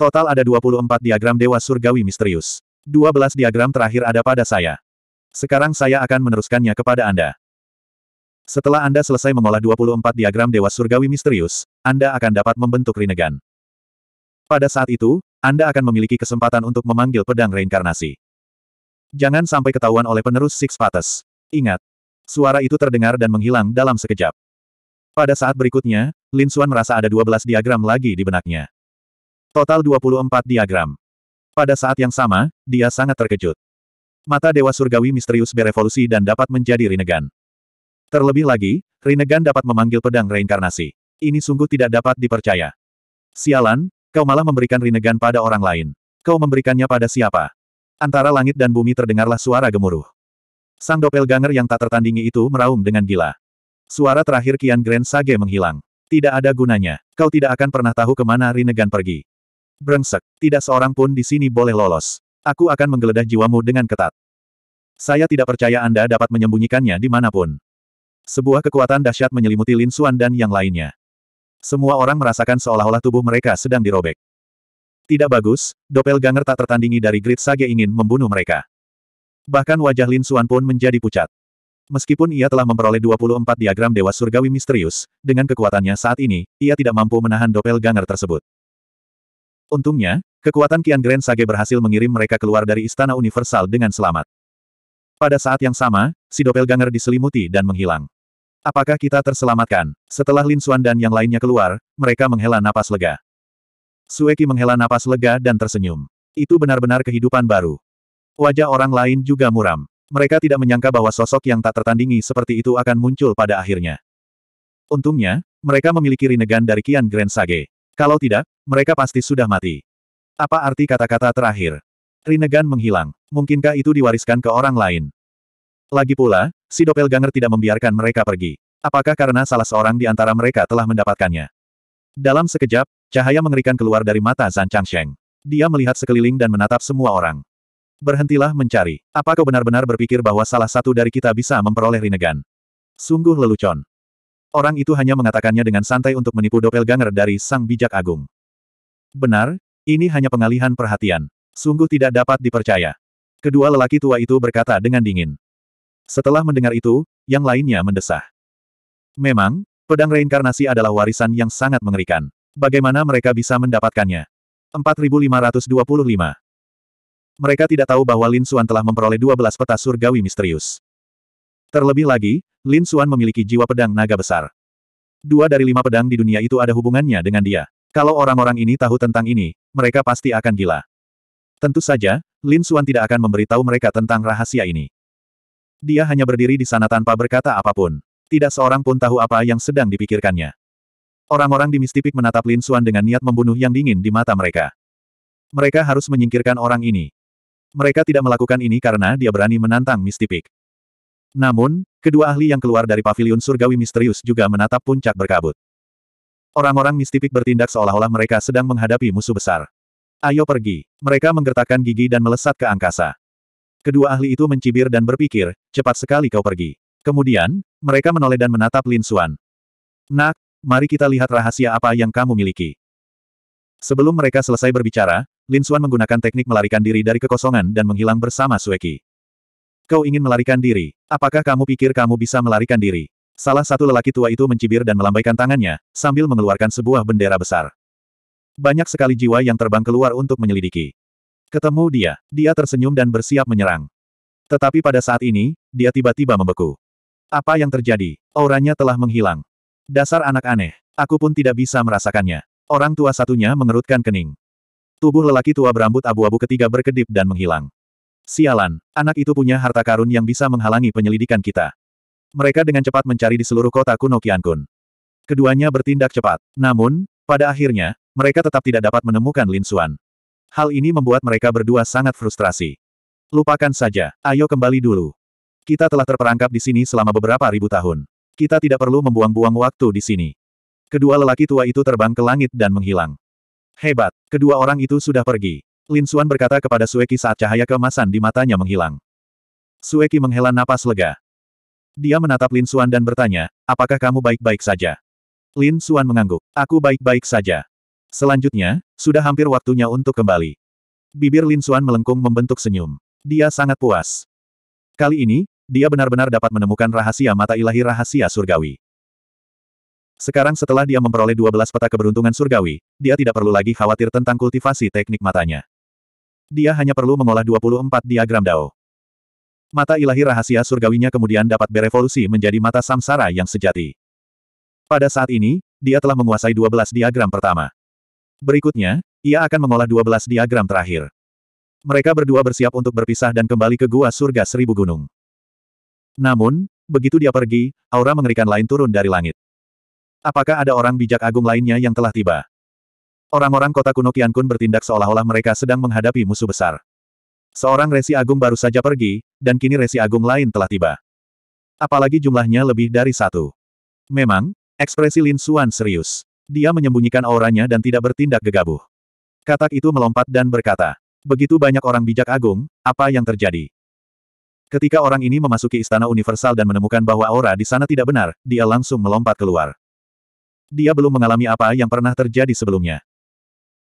Total ada 24 diagram Dewa Surgawi misterius. 12 diagram terakhir ada pada saya. Sekarang saya akan meneruskannya kepada Anda. Setelah Anda selesai mengolah 24 diagram Dewa Surgawi misterius, Anda akan dapat membentuk Rinnegan. Pada saat itu, Anda akan memiliki kesempatan untuk memanggil pedang reinkarnasi. Jangan sampai ketahuan oleh penerus Six Pates. Ingat. Suara itu terdengar dan menghilang dalam sekejap. Pada saat berikutnya, Lin Xuan merasa ada 12 diagram lagi di benaknya. Total 24 diagram. Pada saat yang sama, dia sangat terkejut. Mata Dewa Surgawi misterius berevolusi dan dapat menjadi Rinnegan. Terlebih lagi, Rinnegan dapat memanggil pedang reinkarnasi. Ini sungguh tidak dapat dipercaya. Sialan, kau malah memberikan Rinnegan pada orang lain. Kau memberikannya pada siapa? Antara langit dan bumi terdengarlah suara gemuruh. Sang doppelganger yang tak tertandingi itu meraung dengan gila. Suara terakhir Kian Grand Sage menghilang. Tidak ada gunanya. Kau tidak akan pernah tahu kemana Rinnegan pergi. Brengsek. Tidak seorang pun di sini boleh lolos. Aku akan menggeledah jiwamu dengan ketat. Saya tidak percaya Anda dapat menyembunyikannya dimanapun. Sebuah kekuatan dahsyat menyelimuti Lin suan dan yang lainnya. Semua orang merasakan seolah-olah tubuh mereka sedang dirobek. Tidak bagus, doppelganger tak tertandingi dari Grid Sage ingin membunuh mereka. Bahkan wajah Lin Xuan pun menjadi pucat. Meskipun ia telah memperoleh 24 diagram Dewa Surgawi Misterius, dengan kekuatannya saat ini, ia tidak mampu menahan Dopel Ganger tersebut. Untungnya, kekuatan Kian Grand Sage berhasil mengirim mereka keluar dari Istana Universal dengan selamat. Pada saat yang sama, si Ganger diselimuti dan menghilang. Apakah kita terselamatkan? Setelah Lin Xuan dan yang lainnya keluar, mereka menghela napas lega. Sueki menghela napas lega dan tersenyum. Itu benar-benar kehidupan baru. Wajah orang lain juga muram. Mereka tidak menyangka bahwa sosok yang tak tertandingi seperti itu akan muncul pada akhirnya. Untungnya, mereka memiliki Rinnegan dari Kian Grand Sage. Kalau tidak, mereka pasti sudah mati. Apa arti kata-kata terakhir? Rinnegan menghilang. Mungkinkah itu diwariskan ke orang lain? Lagi pula, si doppelganger tidak membiarkan mereka pergi. Apakah karena salah seorang di antara mereka telah mendapatkannya? Dalam sekejap, cahaya mengerikan keluar dari mata Zhan Changsheng. Dia melihat sekeliling dan menatap semua orang. Berhentilah mencari. Apa kau benar-benar berpikir bahwa salah satu dari kita bisa memperoleh Rinnegan? Sungguh lelucon. Orang itu hanya mengatakannya dengan santai untuk menipu doppelganger dari Sang Bijak Agung. Benar, ini hanya pengalihan perhatian. Sungguh tidak dapat dipercaya. Kedua lelaki tua itu berkata dengan dingin. Setelah mendengar itu, yang lainnya mendesah. Memang, pedang reinkarnasi adalah warisan yang sangat mengerikan. Bagaimana mereka bisa mendapatkannya? 4525 mereka tidak tahu bahwa Lin Xuan telah memperoleh 12 peta surgawi misterius. Terlebih lagi, Lin Xuan memiliki jiwa pedang naga besar. Dua dari lima pedang di dunia itu ada hubungannya dengan dia. Kalau orang-orang ini tahu tentang ini, mereka pasti akan gila. Tentu saja, Lin Xuan tidak akan memberitahu mereka tentang rahasia ini. Dia hanya berdiri di sana tanpa berkata apapun. Tidak seorang pun tahu apa yang sedang dipikirkannya. Orang-orang di Mistipik menatap Lin Xuan dengan niat membunuh yang dingin di mata mereka. Mereka harus menyingkirkan orang ini. Mereka tidak melakukan ini karena dia berani menantang Mistipik. Namun, kedua ahli yang keluar dari paviliun surgawi misterius juga menatap puncak berkabut. Orang-orang Mistipik bertindak seolah-olah mereka sedang menghadapi musuh besar. Ayo pergi. Mereka menggertakkan gigi dan melesat ke angkasa. Kedua ahli itu mencibir dan berpikir, cepat sekali kau pergi. Kemudian, mereka menoleh dan menatap Lin Xuan. Nak, mari kita lihat rahasia apa yang kamu miliki. Sebelum mereka selesai berbicara, Lin Xuan menggunakan teknik melarikan diri dari kekosongan dan menghilang bersama Sueki. Kau ingin melarikan diri. Apakah kamu pikir kamu bisa melarikan diri? Salah satu lelaki tua itu mencibir dan melambaikan tangannya, sambil mengeluarkan sebuah bendera besar. Banyak sekali jiwa yang terbang keluar untuk menyelidiki. Ketemu dia, dia tersenyum dan bersiap menyerang. Tetapi pada saat ini, dia tiba-tiba membeku. Apa yang terjadi? Auranya telah menghilang. Dasar anak aneh, aku pun tidak bisa merasakannya. Orang tua satunya mengerutkan kening. Tubuh lelaki tua berambut abu-abu ketiga berkedip dan menghilang. Sialan, anak itu punya harta karun yang bisa menghalangi penyelidikan kita. Mereka dengan cepat mencari di seluruh kota kuno Kun. Keduanya bertindak cepat. Namun, pada akhirnya, mereka tetap tidak dapat menemukan Lin Suan. Hal ini membuat mereka berdua sangat frustrasi. Lupakan saja, ayo kembali dulu. Kita telah terperangkap di sini selama beberapa ribu tahun. Kita tidak perlu membuang-buang waktu di sini. Kedua lelaki tua itu terbang ke langit dan menghilang. Hebat, kedua orang itu sudah pergi. Lin Suan berkata kepada Sueki saat cahaya kemasan di matanya menghilang. Sueki menghela napas lega. Dia menatap Lin Suan dan bertanya, apakah kamu baik-baik saja? Lin Suan mengangguk, aku baik-baik saja. Selanjutnya, sudah hampir waktunya untuk kembali. Bibir Lin Suan melengkung membentuk senyum. Dia sangat puas. Kali ini, dia benar-benar dapat menemukan rahasia mata ilahi rahasia surgawi. Sekarang setelah dia memperoleh 12 peta keberuntungan surgawi, dia tidak perlu lagi khawatir tentang kultivasi teknik matanya. Dia hanya perlu mengolah 24 diagram Dao. Mata ilahi rahasia surgawinya kemudian dapat berevolusi menjadi mata samsara yang sejati. Pada saat ini, dia telah menguasai 12 diagram pertama. Berikutnya, ia akan mengolah 12 diagram terakhir. Mereka berdua bersiap untuk berpisah dan kembali ke gua surga seribu gunung. Namun, begitu dia pergi, aura mengerikan lain turun dari langit. Apakah ada orang bijak agung lainnya yang telah tiba? Orang-orang kota kuno Kian Kun bertindak seolah-olah mereka sedang menghadapi musuh besar. Seorang resi agung baru saja pergi, dan kini resi agung lain telah tiba. Apalagi jumlahnya lebih dari satu. Memang, ekspresi Lin Suan serius. Dia menyembunyikan auranya dan tidak bertindak gegabah. Katak itu melompat dan berkata, Begitu banyak orang bijak agung, apa yang terjadi? Ketika orang ini memasuki Istana Universal dan menemukan bahwa aura di sana tidak benar, dia langsung melompat keluar dia belum mengalami apa yang pernah terjadi sebelumnya.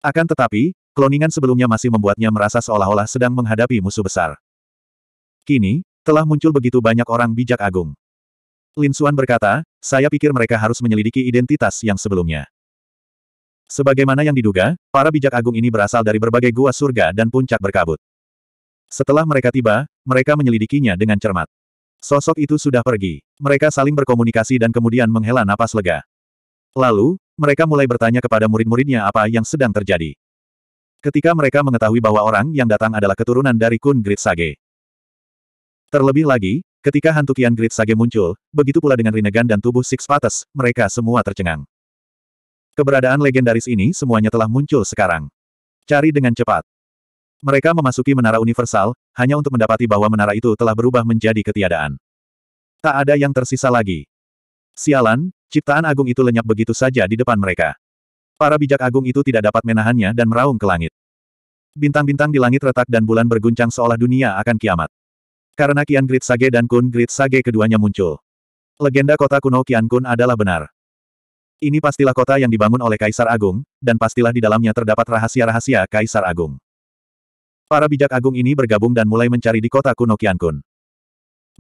Akan tetapi, kloningan sebelumnya masih membuatnya merasa seolah-olah sedang menghadapi musuh besar. Kini, telah muncul begitu banyak orang bijak agung. Lin Suan berkata, saya pikir mereka harus menyelidiki identitas yang sebelumnya. Sebagaimana yang diduga, para bijak agung ini berasal dari berbagai gua surga dan puncak berkabut. Setelah mereka tiba, mereka menyelidikinya dengan cermat. Sosok itu sudah pergi. Mereka saling berkomunikasi dan kemudian menghela napas lega. Lalu, mereka mulai bertanya kepada murid-muridnya apa yang sedang terjadi. Ketika mereka mengetahui bahwa orang yang datang adalah keturunan dari Kun Grit Sage. Terlebih lagi, ketika hantu Kian Grit Sage muncul, begitu pula dengan Rinnegan dan tubuh Six Pates, mereka semua tercengang. Keberadaan legendaris ini semuanya telah muncul sekarang. Cari dengan cepat. Mereka memasuki menara universal, hanya untuk mendapati bahwa menara itu telah berubah menjadi ketiadaan. Tak ada yang tersisa lagi. Sialan, Ciptaan agung itu lenyap begitu saja di depan mereka. Para bijak agung itu tidak dapat menahannya dan meraung ke langit. Bintang-bintang di langit retak dan bulan berguncang seolah dunia akan kiamat. Karena Kian Grit Sage dan Kun Grit Sage keduanya muncul. Legenda kota kuno Kian Kun adalah benar. Ini pastilah kota yang dibangun oleh Kaisar Agung, dan pastilah di dalamnya terdapat rahasia-rahasia Kaisar Agung. Para bijak agung ini bergabung dan mulai mencari di kota kuno Kian Kun.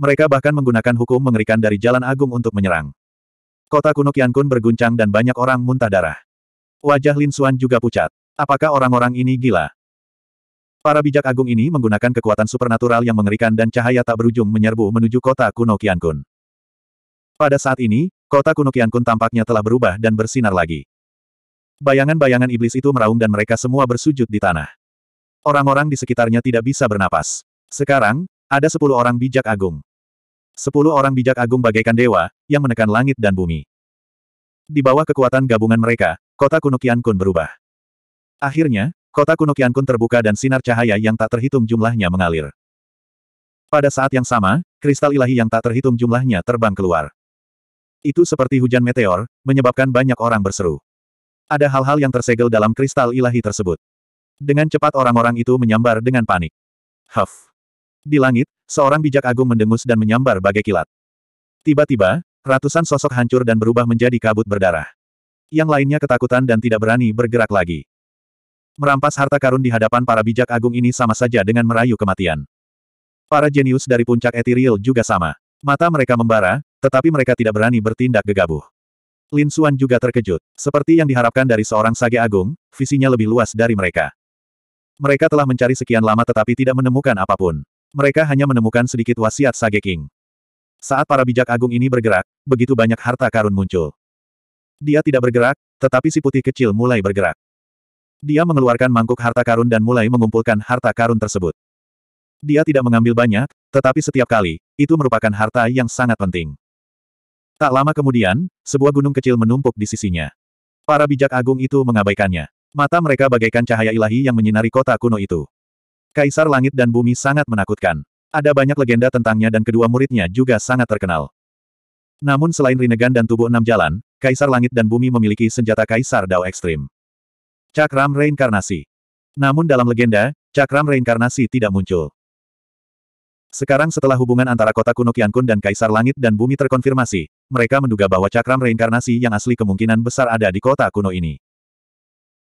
Mereka bahkan menggunakan hukum mengerikan dari jalan agung untuk menyerang. Kota kuno Qiankun berguncang dan banyak orang muntah darah. Wajah Lin Xuan juga pucat. Apakah orang-orang ini gila? Para bijak agung ini menggunakan kekuatan supernatural yang mengerikan dan cahaya tak berujung menyerbu menuju kota kuno Qiankun. Pada saat ini, kota kuno Qiankun tampaknya telah berubah dan bersinar lagi. Bayangan-bayangan iblis itu meraung dan mereka semua bersujud di tanah. Orang-orang di sekitarnya tidak bisa bernapas. Sekarang, ada sepuluh orang bijak agung. Sepuluh orang bijak agung bagaikan dewa, yang menekan langit dan bumi. Di bawah kekuatan gabungan mereka, kota Kunokian Kun berubah. Akhirnya, kota Kunokian Kun terbuka dan sinar cahaya yang tak terhitung jumlahnya mengalir. Pada saat yang sama, kristal ilahi yang tak terhitung jumlahnya terbang keluar. Itu seperti hujan meteor, menyebabkan banyak orang berseru. Ada hal-hal yang tersegel dalam kristal ilahi tersebut. Dengan cepat orang-orang itu menyambar dengan panik. Huff. Di langit, seorang bijak agung mendengus dan menyambar bagai kilat. Tiba-tiba, ratusan sosok hancur dan berubah menjadi kabut berdarah. Yang lainnya ketakutan dan tidak berani bergerak lagi. Merampas harta karun di hadapan para bijak agung ini sama saja dengan merayu kematian. Para jenius dari puncak etiril juga sama. Mata mereka membara, tetapi mereka tidak berani bertindak gegabah. Lin Xuan juga terkejut. Seperti yang diharapkan dari seorang sage agung, visinya lebih luas dari mereka. Mereka telah mencari sekian lama tetapi tidak menemukan apapun mereka hanya menemukan sedikit wasiat Sage King. Saat para bijak agung ini bergerak, begitu banyak harta karun muncul. Dia tidak bergerak, tetapi si putih kecil mulai bergerak. Dia mengeluarkan mangkuk harta karun dan mulai mengumpulkan harta karun tersebut. Dia tidak mengambil banyak, tetapi setiap kali, itu merupakan harta yang sangat penting. Tak lama kemudian, sebuah gunung kecil menumpuk di sisinya. Para bijak agung itu mengabaikannya. Mata mereka bagaikan cahaya ilahi yang menyinari kota kuno itu. Kaisar Langit dan Bumi sangat menakutkan. Ada banyak legenda tentangnya dan kedua muridnya juga sangat terkenal. Namun selain Rinnegan dan Tubuh Enam Jalan, Kaisar Langit dan Bumi memiliki senjata Kaisar Dao Ekstrim. Cakram Reinkarnasi. Namun dalam legenda, cakram reinkarnasi tidak muncul. Sekarang setelah hubungan antara kota kuno Kun dan Kaisar Langit dan Bumi terkonfirmasi, mereka menduga bahwa cakram reinkarnasi yang asli kemungkinan besar ada di kota kuno ini.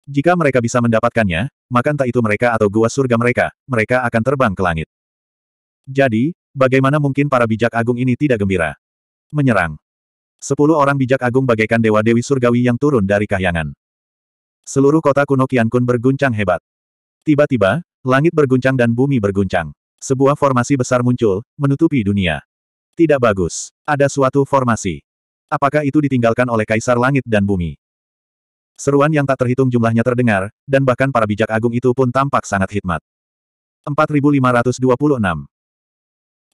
Jika mereka bisa mendapatkannya, maka entah itu mereka atau gua surga mereka, mereka akan terbang ke langit. Jadi, bagaimana mungkin para bijak agung ini tidak gembira? Menyerang. Sepuluh orang bijak agung bagaikan dewa-dewi surgawi yang turun dari kahyangan. Seluruh kota kuno Kun berguncang hebat. Tiba-tiba, langit berguncang dan bumi berguncang. Sebuah formasi besar muncul, menutupi dunia. Tidak bagus. Ada suatu formasi. Apakah itu ditinggalkan oleh Kaisar Langit dan Bumi? Seruan yang tak terhitung jumlahnya terdengar, dan bahkan para bijak agung itu pun tampak sangat hikmat. 4526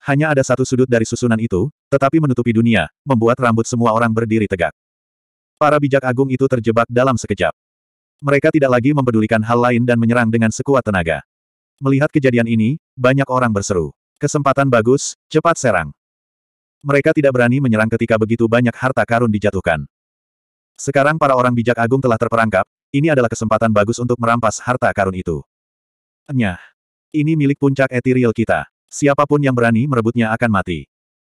Hanya ada satu sudut dari susunan itu, tetapi menutupi dunia, membuat rambut semua orang berdiri tegak. Para bijak agung itu terjebak dalam sekejap. Mereka tidak lagi mempedulikan hal lain dan menyerang dengan sekuat tenaga. Melihat kejadian ini, banyak orang berseru. Kesempatan bagus, cepat serang. Mereka tidak berani menyerang ketika begitu banyak harta karun dijatuhkan. Sekarang para orang bijak agung telah terperangkap, ini adalah kesempatan bagus untuk merampas harta karun itu. Nyah. Ini milik puncak etiril kita. Siapapun yang berani merebutnya akan mati.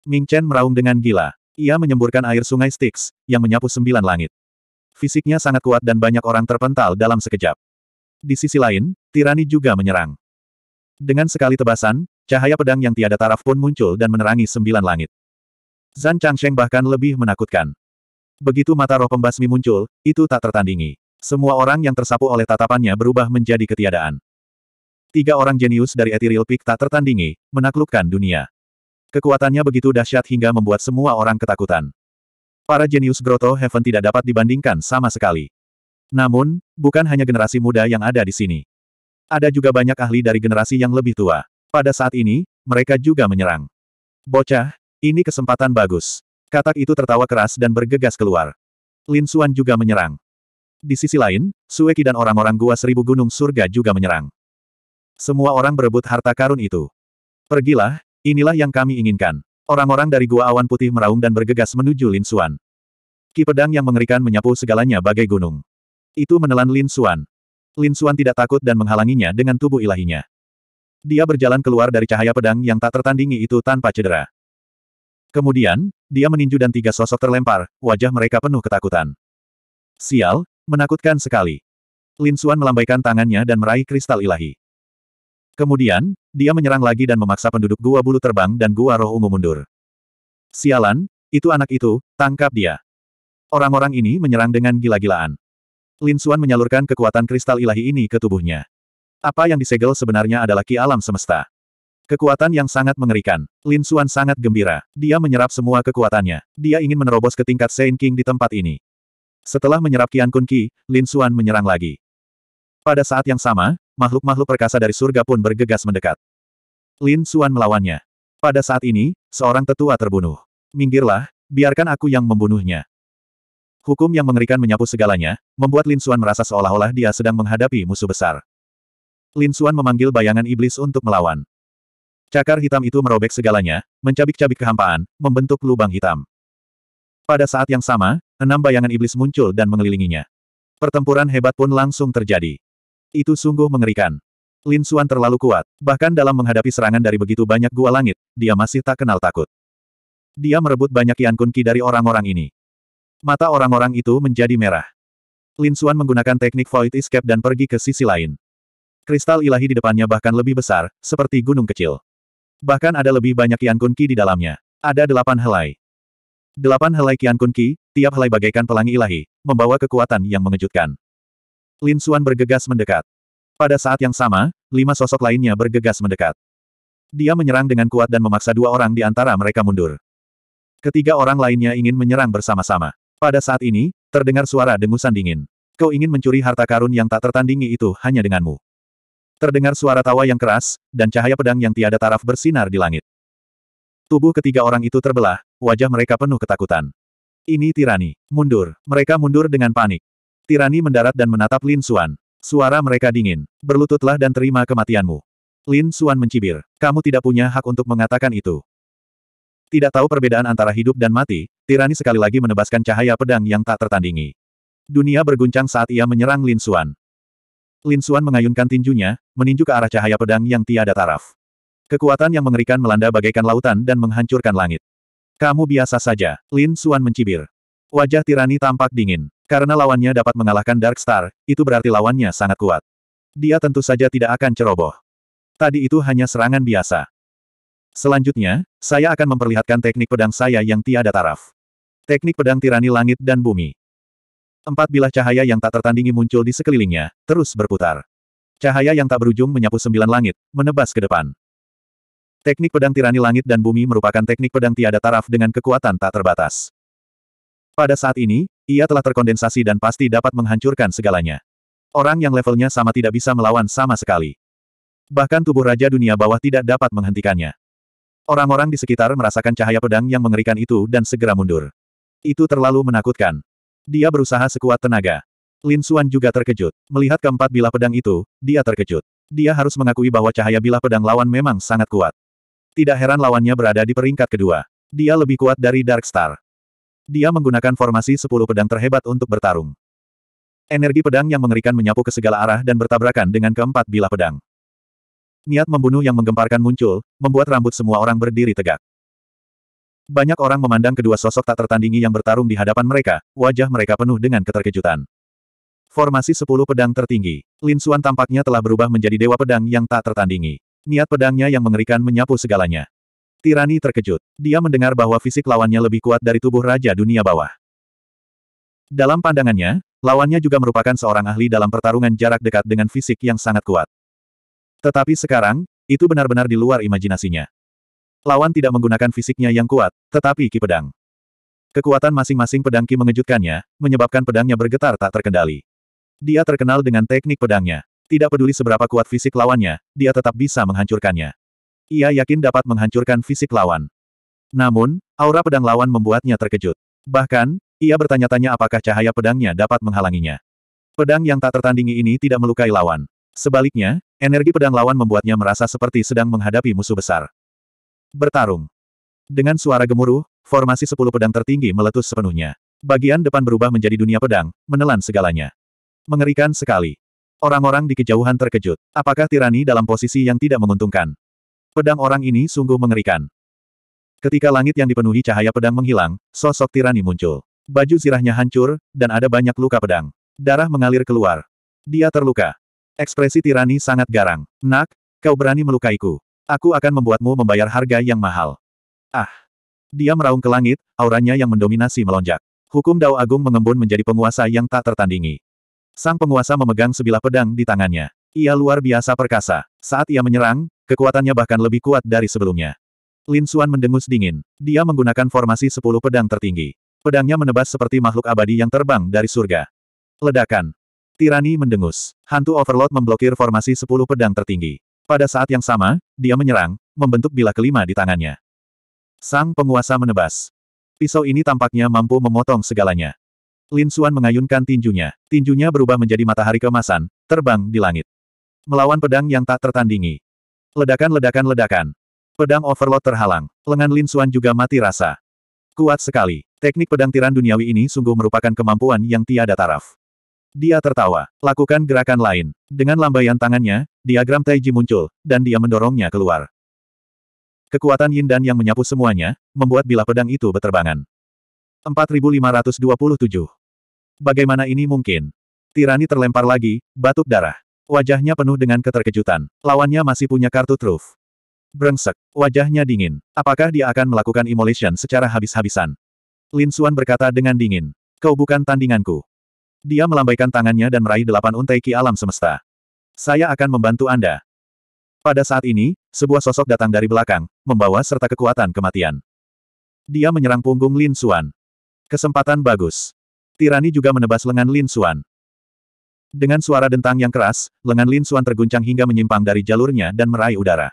Ming Chen meraung dengan gila. Ia menyemburkan air sungai Styx, yang menyapu sembilan langit. Fisiknya sangat kuat dan banyak orang terpental dalam sekejap. Di sisi lain, tirani juga menyerang. Dengan sekali tebasan, cahaya pedang yang tiada taraf pun muncul dan menerangi sembilan langit. Zan Changsheng bahkan lebih menakutkan. Begitu mata roh pembasmi muncul, itu tak tertandingi. Semua orang yang tersapu oleh tatapannya berubah menjadi ketiadaan. Tiga orang jenius dari Ethereal Peak tak tertandingi, menaklukkan dunia. Kekuatannya begitu dahsyat hingga membuat semua orang ketakutan. Para jenius Grotto Heaven tidak dapat dibandingkan sama sekali. Namun, bukan hanya generasi muda yang ada di sini. Ada juga banyak ahli dari generasi yang lebih tua. Pada saat ini, mereka juga menyerang. Bocah, ini kesempatan bagus. Katak itu tertawa keras dan bergegas keluar. Lin Xuan juga menyerang. Di sisi lain, Sueki dan orang-orang gua seribu gunung surga juga menyerang. Semua orang berebut harta karun itu. Pergilah, inilah yang kami inginkan. Orang-orang dari gua awan putih meraung dan bergegas menuju Lin Xuan. Ki pedang yang mengerikan menyapu segalanya bagai gunung. Itu menelan Lin Xuan. Lin Xuan tidak takut dan menghalanginya dengan tubuh ilahinya. Dia berjalan keluar dari cahaya pedang yang tak tertandingi itu tanpa cedera. Kemudian, dia meninju dan tiga sosok terlempar, wajah mereka penuh ketakutan. Sial, menakutkan sekali. Lin Xuan melambaikan tangannya dan meraih kristal ilahi. Kemudian, dia menyerang lagi dan memaksa penduduk gua bulu terbang dan gua roh ungu mundur. Sialan, itu anak itu, tangkap dia. Orang-orang ini menyerang dengan gila-gilaan. Lin Xuan menyalurkan kekuatan kristal ilahi ini ke tubuhnya. Apa yang disegel sebenarnya adalah ki alam semesta. Kekuatan yang sangat mengerikan. Lin Xuan sangat gembira. Dia menyerap semua kekuatannya. Dia ingin menerobos ke tingkat Saint King di tempat ini. Setelah menyerap Kian Kun Qi, Lin Xuan menyerang lagi. Pada saat yang sama, makhluk-makhluk perkasa dari surga pun bergegas mendekat. Lin Xuan melawannya. Pada saat ini, seorang tetua terbunuh. Minggirlah, biarkan aku yang membunuhnya. Hukum yang mengerikan menyapu segalanya, membuat Lin Xuan merasa seolah-olah dia sedang menghadapi musuh besar. Lin Xuan memanggil bayangan iblis untuk melawan. Cakar hitam itu merobek segalanya, mencabik-cabik kehampaan, membentuk lubang hitam. Pada saat yang sama, enam bayangan iblis muncul dan mengelilinginya. Pertempuran hebat pun langsung terjadi. Itu sungguh mengerikan. Lin Xuan terlalu kuat, bahkan dalam menghadapi serangan dari begitu banyak gua langit, dia masih tak kenal takut. Dia merebut banyak Yan Kun Ki dari orang-orang ini. Mata orang-orang itu menjadi merah. Lin Xuan menggunakan teknik Void Escape dan pergi ke sisi lain. Kristal ilahi di depannya bahkan lebih besar, seperti gunung kecil. Bahkan ada lebih banyak Qian Kun Qi di dalamnya. Ada delapan helai. Delapan helai Qian Kun Qi, tiap helai bagaikan pelangi ilahi, membawa kekuatan yang mengejutkan. Lin Xuan bergegas mendekat. Pada saat yang sama, lima sosok lainnya bergegas mendekat. Dia menyerang dengan kuat dan memaksa dua orang di antara mereka mundur. Ketiga orang lainnya ingin menyerang bersama-sama. Pada saat ini, terdengar suara dengusan dingin. Kau ingin mencuri harta karun yang tak tertandingi itu hanya denganmu. Terdengar suara tawa yang keras, dan cahaya pedang yang tiada taraf bersinar di langit. Tubuh ketiga orang itu terbelah, wajah mereka penuh ketakutan. Ini tirani. Mundur. Mereka mundur dengan panik. Tirani mendarat dan menatap Lin suan. Suara mereka dingin. Berlututlah dan terima kematianmu. Lin suan mencibir. Kamu tidak punya hak untuk mengatakan itu. Tidak tahu perbedaan antara hidup dan mati, tirani sekali lagi menebaskan cahaya pedang yang tak tertandingi. Dunia berguncang saat ia menyerang Lin suan. Lin Xuan mengayunkan tinjunya, meninju ke arah cahaya pedang yang tiada taraf. Kekuatan yang mengerikan melanda bagaikan lautan dan menghancurkan langit. Kamu biasa saja, Lin Xuan mencibir. Wajah tirani tampak dingin. Karena lawannya dapat mengalahkan Dark Star, itu berarti lawannya sangat kuat. Dia tentu saja tidak akan ceroboh. Tadi itu hanya serangan biasa. Selanjutnya, saya akan memperlihatkan teknik pedang saya yang tiada taraf. Teknik pedang tirani langit dan bumi. Empat bilah cahaya yang tak tertandingi muncul di sekelilingnya, terus berputar. Cahaya yang tak berujung menyapu sembilan langit, menebas ke depan. Teknik pedang tirani langit dan bumi merupakan teknik pedang tiada taraf dengan kekuatan tak terbatas. Pada saat ini, ia telah terkondensasi dan pasti dapat menghancurkan segalanya. Orang yang levelnya sama tidak bisa melawan sama sekali. Bahkan tubuh Raja Dunia Bawah tidak dapat menghentikannya. Orang-orang di sekitar merasakan cahaya pedang yang mengerikan itu dan segera mundur. Itu terlalu menakutkan. Dia berusaha sekuat tenaga. Lin Suan juga terkejut. Melihat keempat bilah pedang itu, dia terkejut. Dia harus mengakui bahwa cahaya bilah pedang lawan memang sangat kuat. Tidak heran lawannya berada di peringkat kedua. Dia lebih kuat dari Dark Star. Dia menggunakan formasi sepuluh pedang terhebat untuk bertarung. Energi pedang yang mengerikan menyapu ke segala arah dan bertabrakan dengan keempat bilah pedang. Niat membunuh yang menggemparkan muncul, membuat rambut semua orang berdiri tegak. Banyak orang memandang kedua sosok tak tertandingi yang bertarung di hadapan mereka, wajah mereka penuh dengan keterkejutan. Formasi sepuluh pedang tertinggi. Lin Xuan tampaknya telah berubah menjadi dewa pedang yang tak tertandingi. Niat pedangnya yang mengerikan menyapu segalanya. Tirani terkejut. Dia mendengar bahwa fisik lawannya lebih kuat dari tubuh Raja Dunia Bawah. Dalam pandangannya, lawannya juga merupakan seorang ahli dalam pertarungan jarak dekat dengan fisik yang sangat kuat. Tetapi sekarang, itu benar-benar di luar imajinasinya. Lawan tidak menggunakan fisiknya yang kuat, tetapi ki pedang. Kekuatan masing-masing pedang ki mengejutkannya, menyebabkan pedangnya bergetar tak terkendali. Dia terkenal dengan teknik pedangnya. Tidak peduli seberapa kuat fisik lawannya, dia tetap bisa menghancurkannya. Ia yakin dapat menghancurkan fisik lawan. Namun, aura pedang lawan membuatnya terkejut. Bahkan, ia bertanya-tanya apakah cahaya pedangnya dapat menghalanginya. Pedang yang tak tertandingi ini tidak melukai lawan. Sebaliknya, energi pedang lawan membuatnya merasa seperti sedang menghadapi musuh besar. Bertarung. Dengan suara gemuruh, formasi sepuluh pedang tertinggi meletus sepenuhnya. Bagian depan berubah menjadi dunia pedang, menelan segalanya. Mengerikan sekali. Orang-orang di kejauhan terkejut. Apakah tirani dalam posisi yang tidak menguntungkan? Pedang orang ini sungguh mengerikan. Ketika langit yang dipenuhi cahaya pedang menghilang, sosok tirani muncul. Baju zirahnya hancur, dan ada banyak luka pedang. Darah mengalir keluar. Dia terluka. Ekspresi tirani sangat garang. Nak, kau berani melukaiku. Aku akan membuatmu membayar harga yang mahal. Ah! Dia meraung ke langit, auranya yang mendominasi melonjak. Hukum Dao Agung mengembun menjadi penguasa yang tak tertandingi. Sang penguasa memegang sebilah pedang di tangannya. Ia luar biasa perkasa. Saat ia menyerang, kekuatannya bahkan lebih kuat dari sebelumnya. Lin Xuan mendengus dingin. Dia menggunakan formasi sepuluh pedang tertinggi. Pedangnya menebas seperti makhluk abadi yang terbang dari surga. Ledakan. Tirani mendengus. Hantu Overlord memblokir formasi sepuluh pedang tertinggi. Pada saat yang sama, dia menyerang, membentuk bila kelima di tangannya. Sang penguasa menebas. Pisau ini tampaknya mampu memotong segalanya. Lin Xuan mengayunkan tinjunya. Tinjunya berubah menjadi matahari kemasan, terbang di langit. Melawan pedang yang tak tertandingi. Ledakan-ledakan-ledakan. Pedang overload terhalang. Lengan Lin Xuan juga mati rasa. Kuat sekali. Teknik pedang tiran duniawi ini sungguh merupakan kemampuan yang tiada taraf. Dia tertawa. Lakukan gerakan lain. Dengan lambaian tangannya, diagram Taiji muncul, dan dia mendorongnya keluar. Kekuatan yin dan yang menyapu semuanya, membuat bilah pedang itu beterbangan. 4527. Bagaimana ini mungkin? Tirani terlempar lagi, batuk darah. Wajahnya penuh dengan keterkejutan. Lawannya masih punya kartu truf. Brengsek. Wajahnya dingin. Apakah dia akan melakukan immolation secara habis-habisan? Lin Xuan berkata dengan dingin. Kau bukan tandinganku. Dia melambaikan tangannya dan meraih delapan untai ki alam semesta. Saya akan membantu Anda. Pada saat ini, sebuah sosok datang dari belakang, membawa serta kekuatan kematian. Dia menyerang punggung Lin Xuan. Kesempatan bagus. Tirani juga menebas lengan Lin Xuan. Dengan suara dentang yang keras, lengan Lin Xuan terguncang hingga menyimpang dari jalurnya dan meraih udara.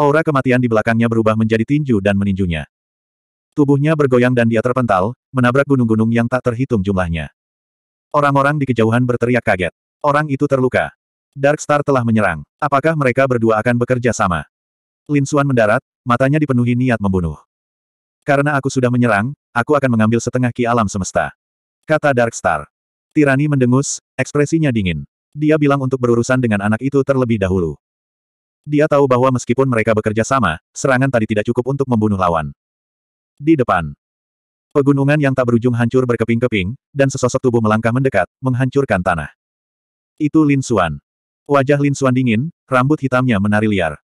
Aura kematian di belakangnya berubah menjadi tinju dan meninjunya. Tubuhnya bergoyang dan dia terpental, menabrak gunung-gunung yang tak terhitung jumlahnya. Orang-orang di kejauhan berteriak kaget. Orang itu terluka. Darkstar telah menyerang. Apakah mereka berdua akan bekerja sama? Lin Xuan mendarat, matanya dipenuhi niat membunuh. Karena aku sudah menyerang, aku akan mengambil setengah ki alam semesta. Kata Darkstar. Tirani mendengus, ekspresinya dingin. Dia bilang untuk berurusan dengan anak itu terlebih dahulu. Dia tahu bahwa meskipun mereka bekerja sama, serangan tadi tidak cukup untuk membunuh lawan. Di depan, Pegunungan yang tak berujung hancur berkeping-keping, dan sesosok tubuh melangkah mendekat, menghancurkan tanah. Itu Lin Xuan. Wajah Lin Xuan dingin, rambut hitamnya menari liar.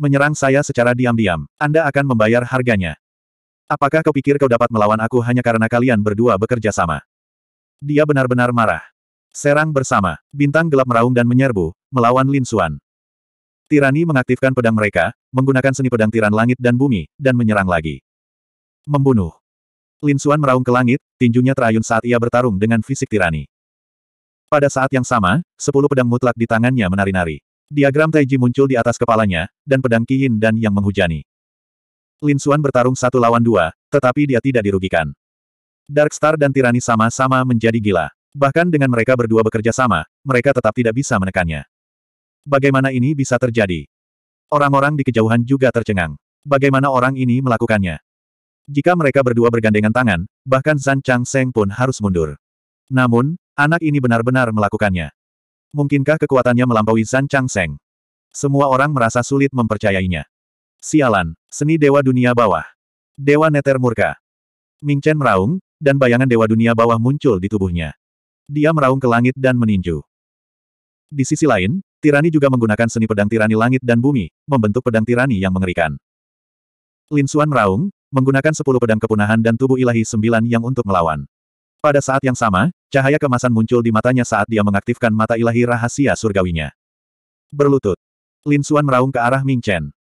Menyerang saya secara diam-diam, Anda akan membayar harganya. Apakah kau pikir kau dapat melawan aku hanya karena kalian berdua bekerja sama? Dia benar-benar marah. Serang bersama, bintang gelap meraung dan menyerbu, melawan Lin Xuan. Tirani mengaktifkan pedang mereka, menggunakan seni pedang tiran langit dan bumi, dan menyerang lagi. Membunuh. Lin Xuan meraung ke langit, tinjunya terayun saat ia bertarung dengan fisik tirani. Pada saat yang sama, sepuluh pedang mutlak di tangannya menari-nari. Diagram Taiji muncul di atas kepalanya, dan pedang Qiyin dan yang menghujani. Lin Xuan bertarung satu lawan dua, tetapi dia tidak dirugikan. Dark Star dan Tirani sama-sama menjadi gila. Bahkan dengan mereka berdua bekerja sama, mereka tetap tidak bisa menekannya. Bagaimana ini bisa terjadi? Orang-orang di kejauhan juga tercengang. Bagaimana orang ini melakukannya? Jika mereka berdua bergandengan tangan, bahkan Zan Chang Seng pun harus mundur. Namun, anak ini benar-benar melakukannya. Mungkinkah kekuatannya melampaui Zan Chang Seng? Semua orang merasa sulit mempercayainya. Sialan, seni Dewa Dunia Bawah. Dewa Neter Murka. Ming Chen meraung, dan bayangan Dewa Dunia Bawah muncul di tubuhnya. Dia meraung ke langit dan meninju. Di sisi lain, Tirani juga menggunakan seni pedang tirani langit dan bumi, membentuk pedang tirani yang mengerikan. Lin Suan meraung, menggunakan sepuluh pedang kepunahan dan tubuh ilahi sembilan yang untuk melawan. Pada saat yang sama, cahaya kemasan muncul di matanya saat dia mengaktifkan mata ilahi rahasia surgawinya. Berlutut. Lin Xuan meraung ke arah Ming Chen.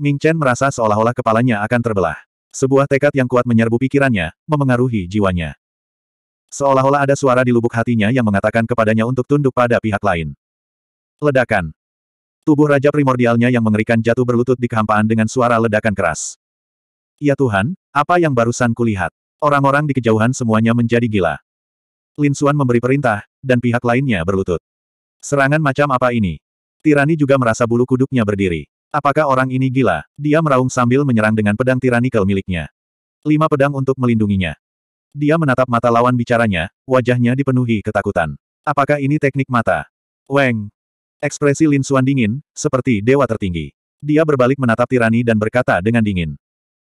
Ming Chen merasa seolah-olah kepalanya akan terbelah. Sebuah tekad yang kuat menyerbu pikirannya, memengaruhi jiwanya. Seolah-olah ada suara di lubuk hatinya yang mengatakan kepadanya untuk tunduk pada pihak lain. Ledakan. Tubuh Raja Primordialnya yang mengerikan jatuh berlutut di kehampaan dengan suara ledakan keras. Ya Tuhan, apa yang barusan kulihat? Orang-orang di kejauhan semuanya menjadi gila. Lin Xuan memberi perintah, dan pihak lainnya berlutut. Serangan macam apa ini? Tirani juga merasa bulu kuduknya berdiri. Apakah orang ini gila? Dia meraung sambil menyerang dengan pedang tiranikal miliknya. Lima pedang untuk melindunginya. Dia menatap mata lawan bicaranya, wajahnya dipenuhi ketakutan. Apakah ini teknik mata? Weng! Ekspresi Lin Xuan dingin, seperti dewa tertinggi. Dia berbalik menatap tirani dan berkata dengan dingin.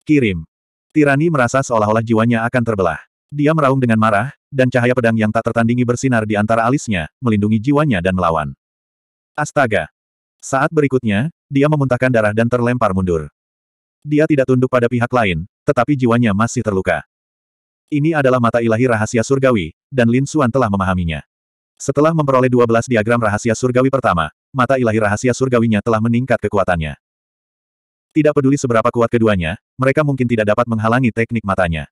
Kirim. Tirani merasa seolah-olah jiwanya akan terbelah. Dia meraung dengan marah, dan cahaya pedang yang tak tertandingi bersinar di antara alisnya, melindungi jiwanya dan melawan. Astaga! Saat berikutnya, dia memuntahkan darah dan terlempar mundur. Dia tidak tunduk pada pihak lain, tetapi jiwanya masih terluka. Ini adalah mata ilahi rahasia surgawi, dan Lin Xuan telah memahaminya. Setelah memperoleh 12 diagram rahasia surgawi pertama, mata ilahi rahasia surgawinya telah meningkat kekuatannya. Tidak peduli seberapa kuat keduanya, mereka mungkin tidak dapat menghalangi teknik matanya.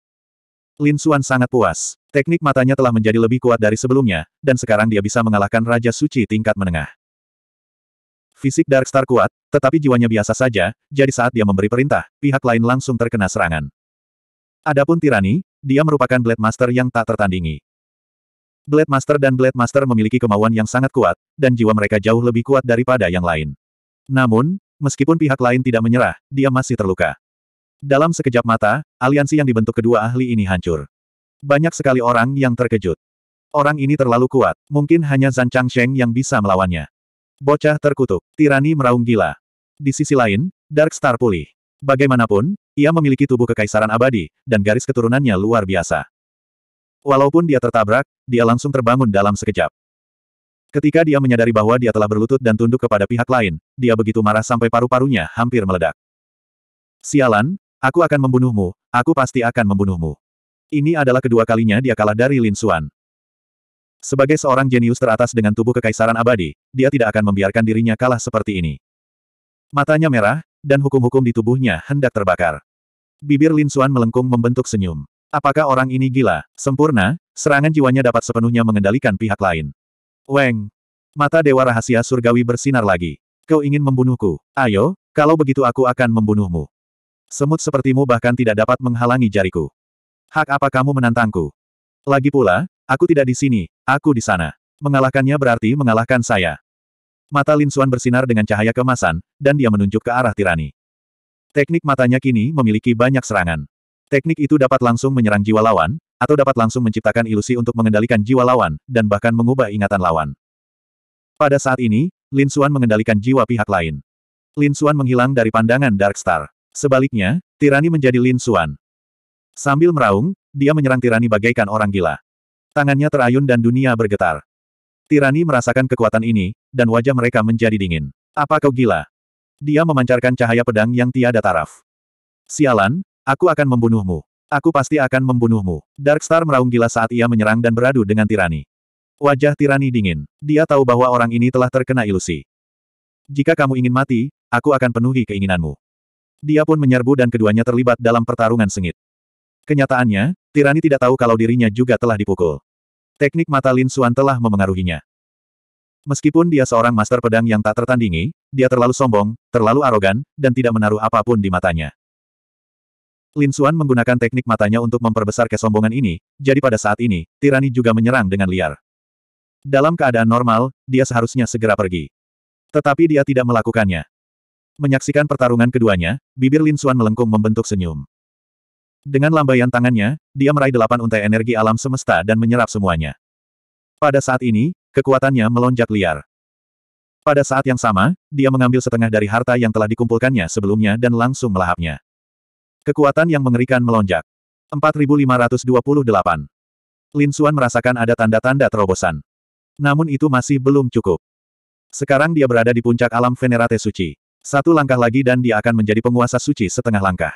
Lin Xuan sangat puas. Teknik matanya telah menjadi lebih kuat dari sebelumnya, dan sekarang dia bisa mengalahkan Raja Suci tingkat menengah. Fisik Darkstar kuat, tetapi jiwanya biasa saja, jadi saat dia memberi perintah, pihak lain langsung terkena serangan. Adapun Tirani, dia merupakan Blade Master yang tak tertandingi. Blade Master dan Blade Master memiliki kemauan yang sangat kuat, dan jiwa mereka jauh lebih kuat daripada yang lain. Namun, meskipun pihak lain tidak menyerah, dia masih terluka. Dalam sekejap mata, aliansi yang dibentuk kedua ahli ini hancur. Banyak sekali orang yang terkejut. Orang ini terlalu kuat, mungkin hanya Zan Changsheng yang bisa melawannya. Bocah terkutuk, tirani meraung gila. Di sisi lain, Dark Star pulih. Bagaimanapun, ia memiliki tubuh kekaisaran abadi, dan garis keturunannya luar biasa. Walaupun dia tertabrak, dia langsung terbangun dalam sekejap. Ketika dia menyadari bahwa dia telah berlutut dan tunduk kepada pihak lain, dia begitu marah sampai paru-parunya hampir meledak. Sialan, aku akan membunuhmu, aku pasti akan membunuhmu. Ini adalah kedua kalinya dia kalah dari Lin Xuan. Sebagai seorang jenius teratas dengan tubuh kekaisaran abadi, dia tidak akan membiarkan dirinya kalah seperti ini. Matanya merah, dan hukum-hukum di tubuhnya hendak terbakar. Bibir Lin Xuan melengkung membentuk senyum. Apakah orang ini gila, sempurna, serangan jiwanya dapat sepenuhnya mengendalikan pihak lain. Weng. Mata Dewa Rahasia Surgawi bersinar lagi. Kau ingin membunuhku? Ayo, kalau begitu aku akan membunuhmu. Semut sepertimu bahkan tidak dapat menghalangi jariku. Hak apa kamu menantangku? Lagi pula, aku tidak di sini, aku di sana. Mengalahkannya berarti mengalahkan saya. Mata Lin Xuan bersinar dengan cahaya kemasan, dan dia menunjuk ke arah tirani. Teknik matanya kini memiliki banyak serangan. Teknik itu dapat langsung menyerang jiwa lawan, atau dapat langsung menciptakan ilusi untuk mengendalikan jiwa lawan, dan bahkan mengubah ingatan lawan. Pada saat ini, Lin Suan mengendalikan jiwa pihak lain. Lin Suan menghilang dari pandangan Dark Star. Sebaliknya, tirani menjadi Lin Suan. Sambil meraung, dia menyerang tirani bagaikan orang gila. Tangannya terayun dan dunia bergetar. Tirani merasakan kekuatan ini, dan wajah mereka menjadi dingin. Apa kau gila? Dia memancarkan cahaya pedang yang tiada taraf. Sialan, aku akan membunuhmu. Aku pasti akan membunuhmu. Darkstar meraung gila saat ia menyerang dan beradu dengan Tirani. Wajah Tirani dingin. Dia tahu bahwa orang ini telah terkena ilusi. Jika kamu ingin mati, aku akan penuhi keinginanmu. Dia pun menyerbu dan keduanya terlibat dalam pertarungan sengit. Kenyataannya, Tirani tidak tahu kalau dirinya juga telah dipukul. Teknik mata Lin Suan telah memengaruhinya. Meskipun dia seorang master pedang yang tak tertandingi, dia terlalu sombong, terlalu arogan, dan tidak menaruh apapun di matanya. Lin Xuan menggunakan teknik matanya untuk memperbesar kesombongan ini, jadi pada saat ini, tirani juga menyerang dengan liar. Dalam keadaan normal, dia seharusnya segera pergi. Tetapi dia tidak melakukannya. Menyaksikan pertarungan keduanya, bibir Lin Xuan melengkung membentuk senyum. Dengan lambaian tangannya, dia meraih delapan untai energi alam semesta dan menyerap semuanya. Pada saat ini, kekuatannya melonjak liar. Pada saat yang sama, dia mengambil setengah dari harta yang telah dikumpulkannya sebelumnya dan langsung melahapnya. Kekuatan yang mengerikan melonjak. 4528. Lin Xuan merasakan ada tanda-tanda terobosan. Namun itu masih belum cukup. Sekarang dia berada di puncak alam Venerate Suci. Satu langkah lagi dan dia akan menjadi penguasa suci setengah langkah.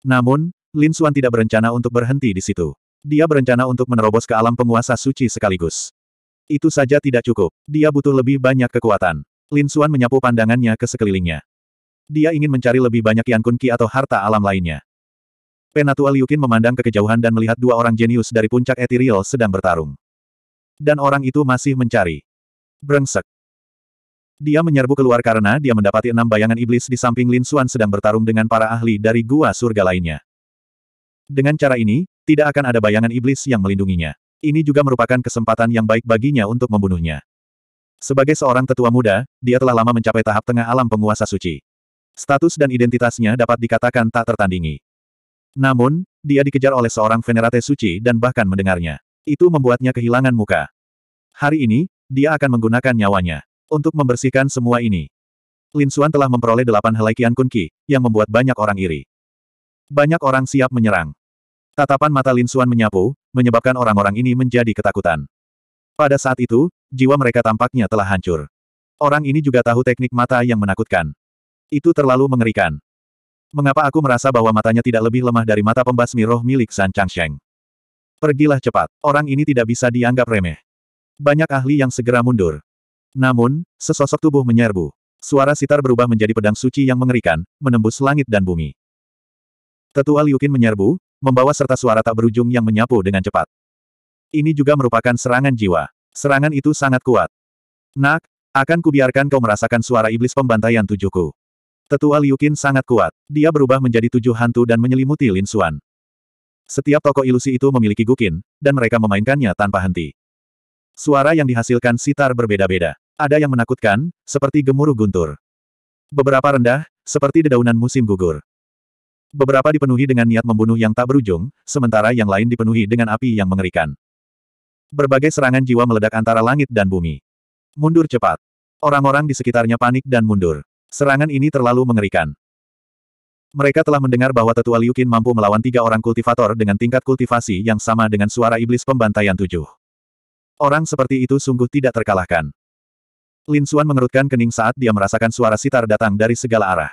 Namun, Lin Xuan tidak berencana untuk berhenti di situ. Dia berencana untuk menerobos ke alam penguasa suci sekaligus. Itu saja tidak cukup. Dia butuh lebih banyak kekuatan. Lin Xuan menyapu pandangannya ke sekelilingnya. Dia ingin mencari lebih banyak Yan Kun Ki atau harta alam lainnya. Penatua Liukin memandang ke kejauhan dan melihat dua orang jenius dari puncak Ethereal sedang bertarung. Dan orang itu masih mencari. Brengsek. Dia menyerbu keluar karena dia mendapati enam bayangan iblis di samping Lin Xuan sedang bertarung dengan para ahli dari gua surga lainnya. Dengan cara ini, tidak akan ada bayangan iblis yang melindunginya. Ini juga merupakan kesempatan yang baik baginya untuk membunuhnya. Sebagai seorang tetua muda, dia telah lama mencapai tahap tengah alam penguasa suci. Status dan identitasnya dapat dikatakan tak tertandingi. Namun, dia dikejar oleh seorang venerate suci dan bahkan mendengarnya. Itu membuatnya kehilangan muka. Hari ini, dia akan menggunakan nyawanya untuk membersihkan semua ini. Lin Xuan telah memperoleh delapan helai kian Kun Qi, yang membuat banyak orang iri. Banyak orang siap menyerang. Tatapan mata Lin Xuan menyapu, menyebabkan orang-orang ini menjadi ketakutan. Pada saat itu, jiwa mereka tampaknya telah hancur. Orang ini juga tahu teknik mata yang menakutkan. Itu terlalu mengerikan. Mengapa aku merasa bahwa matanya tidak lebih lemah dari mata pembasmi roh milik San Changsheng? Pergilah cepat, orang ini tidak bisa dianggap remeh. Banyak ahli yang segera mundur. Namun, sesosok tubuh menyerbu. Suara sitar berubah menjadi pedang suci yang mengerikan, menembus langit dan bumi. Tetua Liukin menyerbu, membawa serta suara tak berujung yang menyapu dengan cepat. Ini juga merupakan serangan jiwa. Serangan itu sangat kuat. Nak, akan kubiarkan kau merasakan suara iblis pembantaian tujuhku. Tetua Liu Qin sangat kuat. Dia berubah menjadi tujuh hantu dan menyelimuti Lin Xuan. Setiap tokoh ilusi itu memiliki gukin, dan mereka memainkannya tanpa henti. Suara yang dihasilkan sitar berbeda-beda. Ada yang menakutkan, seperti gemuruh guntur. Beberapa rendah, seperti dedaunan musim gugur. Beberapa dipenuhi dengan niat membunuh yang tak berujung, sementara yang lain dipenuhi dengan api yang mengerikan. Berbagai serangan jiwa meledak antara langit dan bumi. Mundur cepat. Orang-orang di sekitarnya panik dan mundur. Serangan ini terlalu mengerikan. Mereka telah mendengar bahwa tetua Liu Qin mampu melawan tiga orang kultivator dengan tingkat kultivasi yang sama dengan suara iblis pembantaian tujuh. Orang seperti itu sungguh tidak terkalahkan. Lin Xuan mengerutkan kening saat dia merasakan suara sitar datang dari segala arah.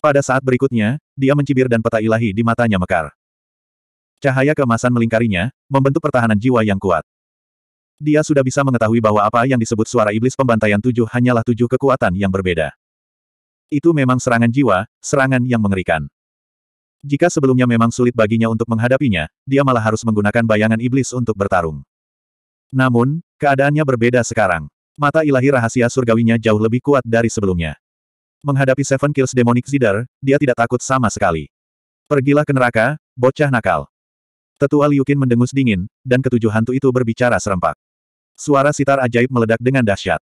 Pada saat berikutnya, dia mencibir dan peta ilahi di matanya mekar. Cahaya kemasan melingkarinya, membentuk pertahanan jiwa yang kuat. Dia sudah bisa mengetahui bahwa apa yang disebut suara iblis pembantaian tujuh hanyalah tujuh kekuatan yang berbeda. Itu memang serangan jiwa, serangan yang mengerikan. Jika sebelumnya memang sulit baginya untuk menghadapinya, dia malah harus menggunakan bayangan iblis untuk bertarung. Namun, keadaannya berbeda sekarang. Mata ilahi rahasia surgawinya jauh lebih kuat dari sebelumnya. Menghadapi Seven Kills Demonic Zidar, dia tidak takut sama sekali. Pergilah ke neraka, bocah nakal. Tetua Liukin mendengus dingin, dan ketujuh hantu itu berbicara serempak. Suara sitar ajaib meledak dengan dahsyat.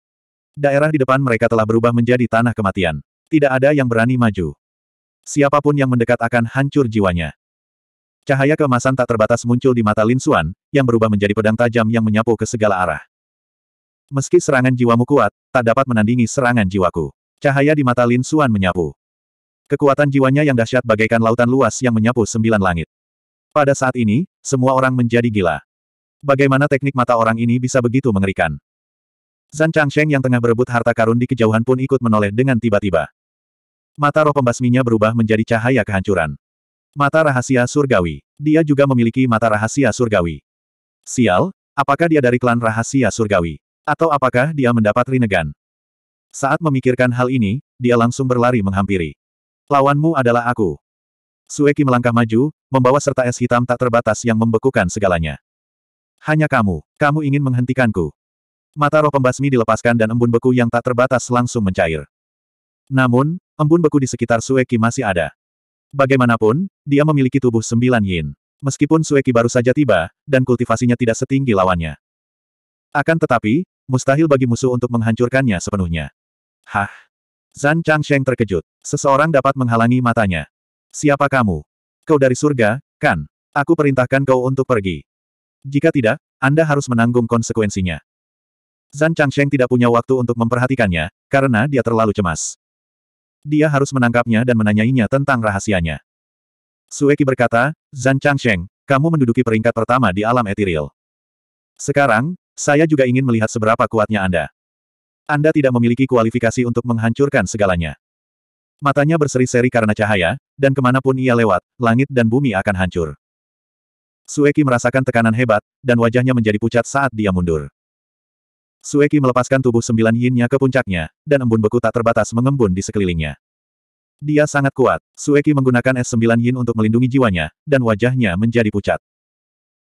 Daerah di depan mereka telah berubah menjadi tanah kematian. Tidak ada yang berani maju. Siapapun yang mendekat akan hancur jiwanya. Cahaya kemasan tak terbatas muncul di mata Lin Suan yang berubah menjadi pedang tajam yang menyapu ke segala arah. Meski serangan jiwamu kuat, tak dapat menandingi serangan jiwaku. Cahaya di mata Lin Suan menyapu. Kekuatan jiwanya yang dahsyat bagaikan lautan luas yang menyapu sembilan langit. Pada saat ini, semua orang menjadi gila. Bagaimana teknik mata orang ini bisa begitu mengerikan? Zan Changsheng yang tengah berebut harta karun di kejauhan pun ikut menoleh dengan tiba-tiba. Mata roh pembasminya berubah menjadi cahaya kehancuran. Mata rahasia surgawi. Dia juga memiliki mata rahasia surgawi. Sial, apakah dia dari klan rahasia surgawi? Atau apakah dia mendapat Rinegan? Saat memikirkan hal ini, dia langsung berlari menghampiri. Lawanmu adalah aku. Sueki melangkah maju, membawa serta es hitam tak terbatas yang membekukan segalanya. Hanya kamu, kamu ingin menghentikanku. Mata roh pembasmi dilepaskan dan embun beku yang tak terbatas langsung mencair. Namun, embun beku di sekitar Sueki masih ada. Bagaimanapun, dia memiliki tubuh sembilan yin. Meskipun Sueki baru saja tiba, dan kultivasinya tidak setinggi lawannya. Akan tetapi, mustahil bagi musuh untuk menghancurkannya sepenuhnya. Hah? Zan Changsheng terkejut. Seseorang dapat menghalangi matanya. Siapa kamu? Kau dari surga, kan? Aku perintahkan kau untuk pergi. Jika tidak, Anda harus menanggung konsekuensinya. Zan Changsheng tidak punya waktu untuk memperhatikannya, karena dia terlalu cemas dia harus menangkapnya dan menanyainya tentang rahasianya. Sueki berkata, Zan Changsheng, kamu menduduki peringkat pertama di alam etiril. Sekarang, saya juga ingin melihat seberapa kuatnya Anda. Anda tidak memiliki kualifikasi untuk menghancurkan segalanya. Matanya berseri-seri karena cahaya, dan kemanapun ia lewat, langit dan bumi akan hancur. Sueki merasakan tekanan hebat, dan wajahnya menjadi pucat saat dia mundur. Sueki melepaskan tubuh sembilan yinnya ke puncaknya, dan embun beku tak terbatas mengembun di sekelilingnya. Dia sangat kuat. Sueki menggunakan es sembilan yin untuk melindungi jiwanya, dan wajahnya menjadi pucat.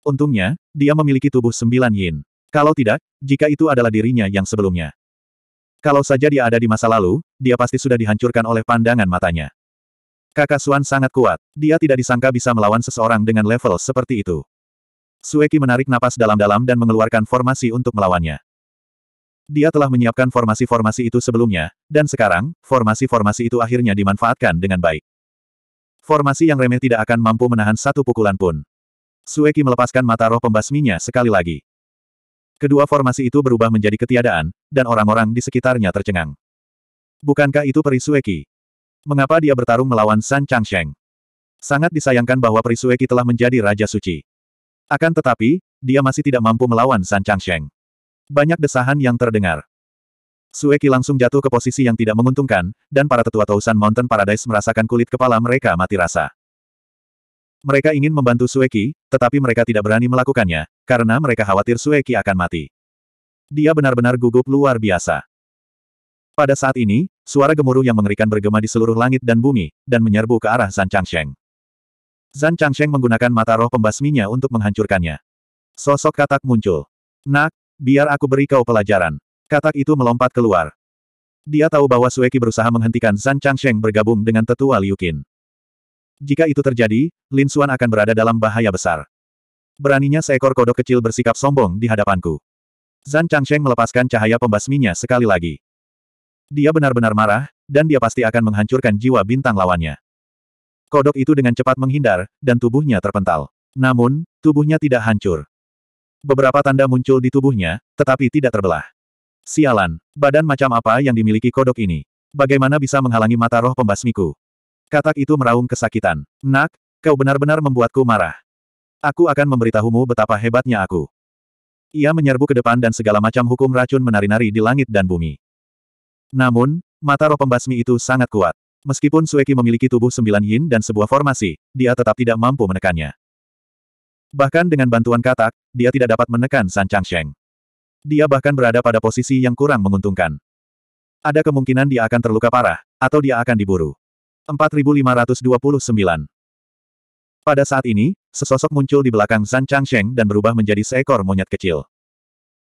Untungnya, dia memiliki tubuh sembilan yin. Kalau tidak, jika itu adalah dirinya yang sebelumnya. Kalau saja dia ada di masa lalu, dia pasti sudah dihancurkan oleh pandangan matanya. Kakak Suan sangat kuat. Dia tidak disangka bisa melawan seseorang dengan level seperti itu. Sueki menarik napas dalam-dalam dan mengeluarkan formasi untuk melawannya. Dia telah menyiapkan formasi-formasi itu sebelumnya, dan sekarang, formasi-formasi itu akhirnya dimanfaatkan dengan baik. Formasi yang remeh tidak akan mampu menahan satu pukulan pun. Sueki melepaskan mata roh pembasminya sekali lagi. Kedua formasi itu berubah menjadi ketiadaan, dan orang-orang di sekitarnya tercengang. Bukankah itu peri Sueki? Mengapa dia bertarung melawan San Changsheng? Sangat disayangkan bahwa peri Sueki telah menjadi Raja Suci. Akan tetapi, dia masih tidak mampu melawan San Changsheng. Banyak desahan yang terdengar. Sueki langsung jatuh ke posisi yang tidak menguntungkan, dan para tetua Tausan Mountain Paradise merasakan kulit kepala mereka mati rasa. Mereka ingin membantu Sueki, tetapi mereka tidak berani melakukannya, karena mereka khawatir Sueki akan mati. Dia benar-benar gugup luar biasa. Pada saat ini, suara gemuruh yang mengerikan bergema di seluruh langit dan bumi, dan menyerbu ke arah Zan Changsheng. Zan Changsheng menggunakan mata roh pembasminya untuk menghancurkannya. Sosok katak muncul. Nak, Biar aku beri kau pelajaran. Katak itu melompat keluar. Dia tahu bahwa Sueki berusaha menghentikan Zan Changsheng bergabung dengan tetua Liu Qin. Jika itu terjadi, Lin Xuan akan berada dalam bahaya besar. Beraninya seekor kodok kecil bersikap sombong di hadapanku. Zan Changsheng melepaskan cahaya pembasminya sekali lagi. Dia benar-benar marah, dan dia pasti akan menghancurkan jiwa bintang lawannya. Kodok itu dengan cepat menghindar, dan tubuhnya terpental. Namun, tubuhnya tidak hancur beberapa tanda muncul di tubuhnya, tetapi tidak terbelah. Sialan, badan macam apa yang dimiliki kodok ini? Bagaimana bisa menghalangi mata roh pembasmiku? Katak itu meraung kesakitan. Nak, kau benar-benar membuatku marah. Aku akan memberitahumu betapa hebatnya aku. Ia menyerbu ke depan dan segala macam hukum racun menari-nari di langit dan bumi. Namun, mata roh pembasmi itu sangat kuat. Meskipun Sueki memiliki tubuh sembilan yin dan sebuah formasi, dia tetap tidak mampu menekannya. Bahkan dengan bantuan katak, dia tidak dapat menekan San Changsheng. Dia bahkan berada pada posisi yang kurang menguntungkan. Ada kemungkinan dia akan terluka parah, atau dia akan diburu. 4529 Pada saat ini, sesosok muncul di belakang San Changsheng dan berubah menjadi seekor monyet kecil.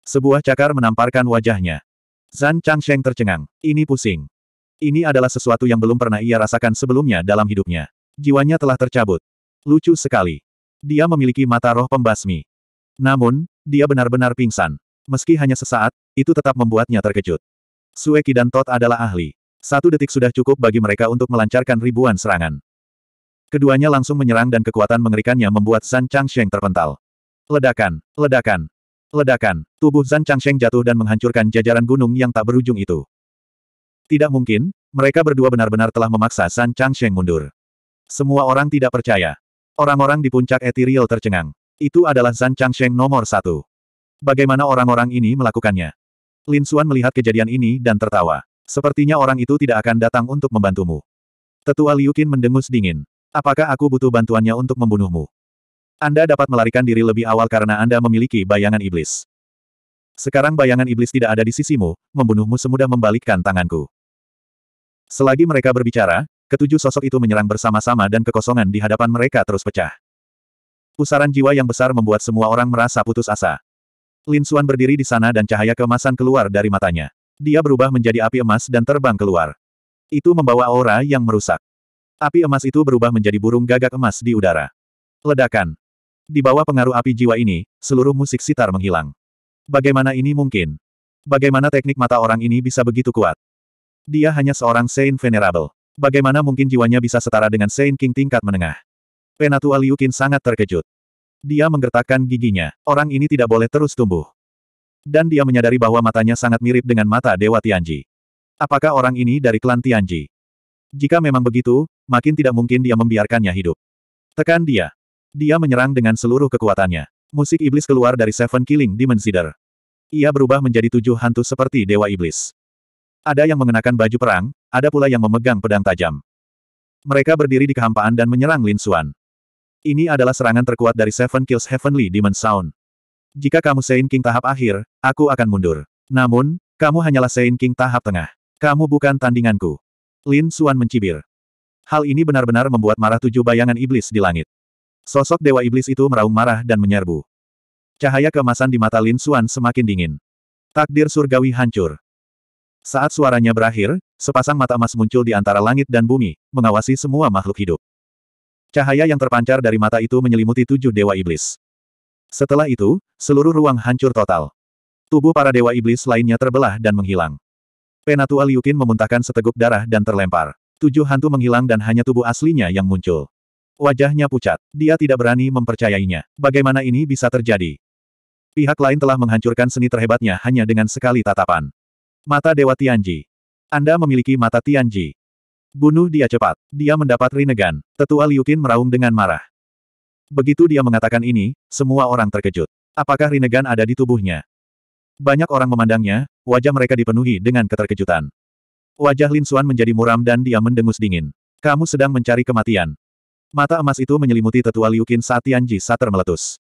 Sebuah cakar menamparkan wajahnya. Zan Changsheng tercengang. Ini pusing. Ini adalah sesuatu yang belum pernah ia rasakan sebelumnya dalam hidupnya. Jiwanya telah tercabut. Lucu sekali. Dia memiliki mata roh pembasmi. Namun, dia benar-benar pingsan. Meski hanya sesaat, itu tetap membuatnya terkejut. Sueki dan Tot adalah ahli. Satu detik sudah cukup bagi mereka untuk melancarkan ribuan serangan. Keduanya langsung menyerang dan kekuatan mengerikannya membuat Zan Changsheng terpental. Ledakan, ledakan, ledakan. Tubuh Zan Changsheng jatuh dan menghancurkan jajaran gunung yang tak berujung itu. Tidak mungkin, mereka berdua benar-benar telah memaksa Zan Changsheng mundur. Semua orang tidak percaya. Orang-orang di puncak Ethereal tercengang. Itu adalah Zan Changsheng nomor satu. Bagaimana orang-orang ini melakukannya? Lin Xuan melihat kejadian ini dan tertawa. Sepertinya orang itu tidak akan datang untuk membantumu. Tetua Liu Qin mendengus dingin. Apakah aku butuh bantuannya untuk membunuhmu? Anda dapat melarikan diri lebih awal karena Anda memiliki bayangan iblis. Sekarang bayangan iblis tidak ada di sisimu, membunuhmu semudah membalikkan tanganku. Selagi mereka berbicara, ketujuh sosok itu menyerang bersama-sama dan kekosongan di hadapan mereka terus pecah. Pusaran jiwa yang besar membuat semua orang merasa putus asa. Lin Xuan berdiri di sana dan cahaya kemasan keluar dari matanya. Dia berubah menjadi api emas dan terbang keluar. Itu membawa aura yang merusak. Api emas itu berubah menjadi burung gagak emas di udara. Ledakan. Di bawah pengaruh api jiwa ini, seluruh musik sitar menghilang. Bagaimana ini mungkin? Bagaimana teknik mata orang ini bisa begitu kuat? Dia hanya seorang Saint Venerable. Bagaimana mungkin jiwanya bisa setara dengan Saint King tingkat menengah? Penatua Liu Qin sangat terkejut. Dia menggertakkan giginya. Orang ini tidak boleh terus tumbuh. Dan dia menyadari bahwa matanya sangat mirip dengan mata Dewa Tianji. Apakah orang ini dari klan Tianji? Jika memang begitu, makin tidak mungkin dia membiarkannya hidup. Tekan dia. Dia menyerang dengan seluruh kekuatannya. Musik iblis keluar dari Seven Killing Dimensider. Ia berubah menjadi tujuh hantu seperti Dewa Iblis. Ada yang mengenakan baju perang, ada pula yang memegang pedang tajam. Mereka berdiri di kehampaan dan menyerang Lin Xuan. Ini adalah serangan terkuat dari Seven Kills Heavenly Demon Sound. Jika kamu Sein King tahap akhir, aku akan mundur. Namun, kamu hanyalah Sein King tahap tengah. Kamu bukan tandinganku. Lin Xuan mencibir. Hal ini benar-benar membuat marah tujuh bayangan iblis di langit. Sosok Dewa Iblis itu meraung marah dan menyerbu. Cahaya kemasan di mata Lin Xuan semakin dingin. Takdir surgawi hancur. Saat suaranya berakhir, sepasang mata emas muncul di antara langit dan bumi, mengawasi semua makhluk hidup. Cahaya yang terpancar dari mata itu menyelimuti tujuh dewa iblis. Setelah itu, seluruh ruang hancur total. Tubuh para dewa iblis lainnya terbelah dan menghilang. Penatua Liukin memuntahkan seteguk darah dan terlempar. Tujuh hantu menghilang dan hanya tubuh aslinya yang muncul. Wajahnya pucat. Dia tidak berani mempercayainya. Bagaimana ini bisa terjadi? Pihak lain telah menghancurkan seni terhebatnya hanya dengan sekali tatapan. Mata Dewa Tianji. Anda memiliki mata Tianji. Bunuh dia cepat. Dia mendapat Rinnegan. Tetua Liukin meraung dengan marah. Begitu dia mengatakan ini, semua orang terkejut. Apakah Rinnegan ada di tubuhnya? Banyak orang memandangnya, wajah mereka dipenuhi dengan keterkejutan. Wajah Lin Xuan menjadi muram dan dia mendengus dingin. Kamu sedang mencari kematian. Mata emas itu menyelimuti tetua Liukin saat Tianji Sater meletus.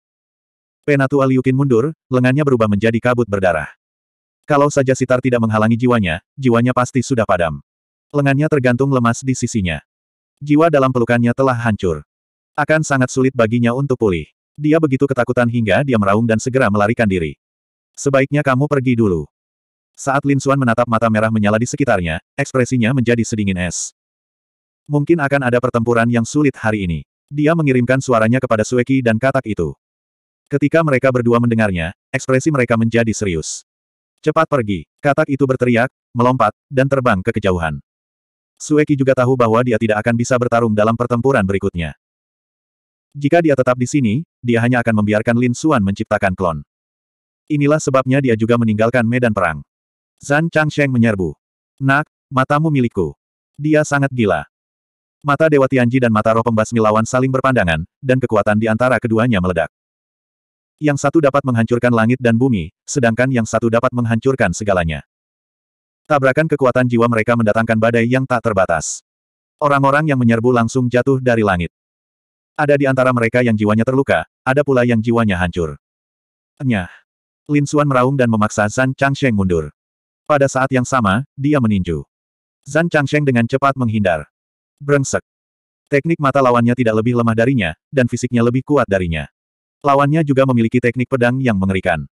Penatua Liukin mundur, lengannya berubah menjadi kabut berdarah. Kalau saja sitar tidak menghalangi jiwanya, jiwanya pasti sudah padam. Lengannya tergantung lemas di sisinya. Jiwa dalam pelukannya telah hancur. Akan sangat sulit baginya untuk pulih. Dia begitu ketakutan hingga dia meraung dan segera melarikan diri. Sebaiknya kamu pergi dulu. Saat Lin Xuan menatap mata merah menyala di sekitarnya, ekspresinya menjadi sedingin es. Mungkin akan ada pertempuran yang sulit hari ini. Dia mengirimkan suaranya kepada Sueki dan katak itu. Ketika mereka berdua mendengarnya, ekspresi mereka menjadi serius. Cepat pergi. Katak itu berteriak, melompat, dan terbang ke kejauhan. Sueki juga tahu bahwa dia tidak akan bisa bertarung dalam pertempuran berikutnya. Jika dia tetap di sini, dia hanya akan membiarkan Lin Suan menciptakan klon. Inilah sebabnya dia juga meninggalkan medan perang. Zan Changsheng menyerbu. Nak, matamu milikku. Dia sangat gila. Mata Dewa Tianji dan mata roh pembasmi lawan saling berpandangan, dan kekuatan di antara keduanya meledak yang satu dapat menghancurkan langit dan bumi, sedangkan yang satu dapat menghancurkan segalanya. Tabrakan kekuatan jiwa mereka mendatangkan badai yang tak terbatas. Orang-orang yang menyerbu langsung jatuh dari langit. Ada di antara mereka yang jiwanya terluka, ada pula yang jiwanya hancur. Nyah. Lin Xuan meraung dan memaksa Zan Changsheng mundur. Pada saat yang sama, dia meninju. Zan Changsheng dengan cepat menghindar. Brengsek. Teknik mata lawannya tidak lebih lemah darinya, dan fisiknya lebih kuat darinya. Lawannya juga memiliki teknik pedang yang mengerikan.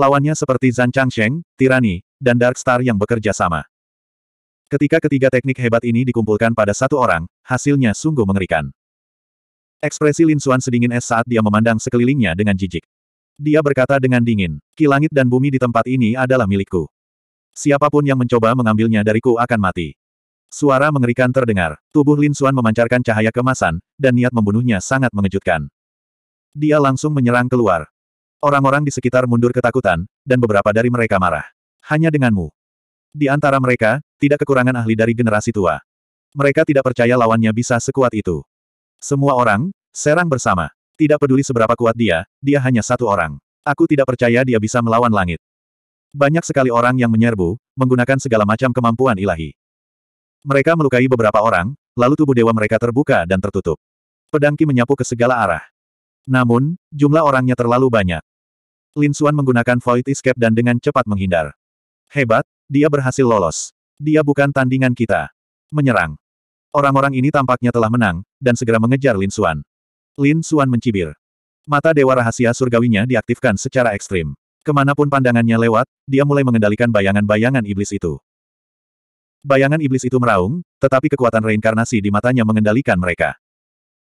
Lawannya seperti Zhan Changsheng, Tirani, dan Dark Star yang bekerja sama. Ketika ketiga teknik hebat ini dikumpulkan pada satu orang, hasilnya sungguh mengerikan. Ekspresi Lin Xuan sedingin es saat dia memandang sekelilingnya dengan jijik. Dia berkata dengan dingin, "Kilangit dan bumi di tempat ini adalah milikku. Siapapun yang mencoba mengambilnya dariku akan mati. Suara mengerikan terdengar, tubuh Lin Xuan memancarkan cahaya kemasan, dan niat membunuhnya sangat mengejutkan. Dia langsung menyerang keluar. Orang-orang di sekitar mundur ketakutan, dan beberapa dari mereka marah. Hanya denganmu. Di antara mereka, tidak kekurangan ahli dari generasi tua. Mereka tidak percaya lawannya bisa sekuat itu. Semua orang, serang bersama. Tidak peduli seberapa kuat dia, dia hanya satu orang. Aku tidak percaya dia bisa melawan langit. Banyak sekali orang yang menyerbu, menggunakan segala macam kemampuan ilahi. Mereka melukai beberapa orang, lalu tubuh dewa mereka terbuka dan tertutup. Pedangki menyapu ke segala arah. Namun, jumlah orangnya terlalu banyak. Lin Xuan menggunakan Void Escape dan dengan cepat menghindar. Hebat, dia berhasil lolos. Dia bukan tandingan kita. Menyerang. Orang-orang ini tampaknya telah menang, dan segera mengejar Lin Xuan. Lin Xuan mencibir. Mata Dewa Rahasia Surgawinya diaktifkan secara ekstrim. Kemanapun pandangannya lewat, dia mulai mengendalikan bayangan-bayangan iblis itu. Bayangan iblis itu meraung, tetapi kekuatan reinkarnasi di matanya mengendalikan mereka.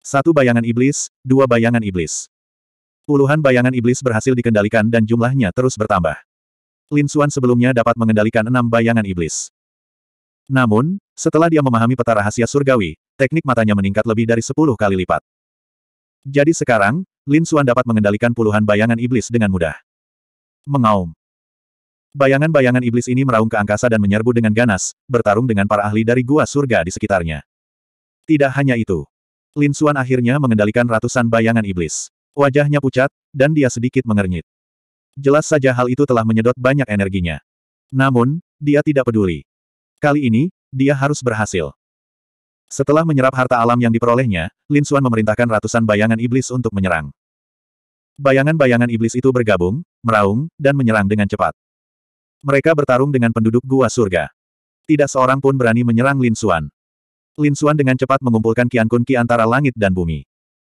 Satu bayangan iblis, dua bayangan iblis. Puluhan bayangan iblis berhasil dikendalikan dan jumlahnya terus bertambah. Lin Xuan sebelumnya dapat mengendalikan enam bayangan iblis. Namun, setelah dia memahami peta rahasia surgawi, teknik matanya meningkat lebih dari sepuluh kali lipat. Jadi sekarang, Lin Xuan dapat mengendalikan puluhan bayangan iblis dengan mudah. Mengaum. Bayangan-bayangan iblis ini meraung ke angkasa dan menyerbu dengan ganas, bertarung dengan para ahli dari gua surga di sekitarnya. Tidak hanya itu, Lin Suan akhirnya mengendalikan ratusan bayangan iblis. Wajahnya pucat, dan dia sedikit mengernyit. Jelas saja hal itu telah menyedot banyak energinya. Namun, dia tidak peduli. Kali ini, dia harus berhasil. Setelah menyerap harta alam yang diperolehnya, Lin Suan memerintahkan ratusan bayangan iblis untuk menyerang. Bayangan-bayangan iblis itu bergabung, meraung, dan menyerang dengan cepat. Mereka bertarung dengan penduduk gua surga. Tidak seorang pun berani menyerang Lin Suan. Lin Xuan dengan cepat mengumpulkan kian kunki antara langit dan bumi.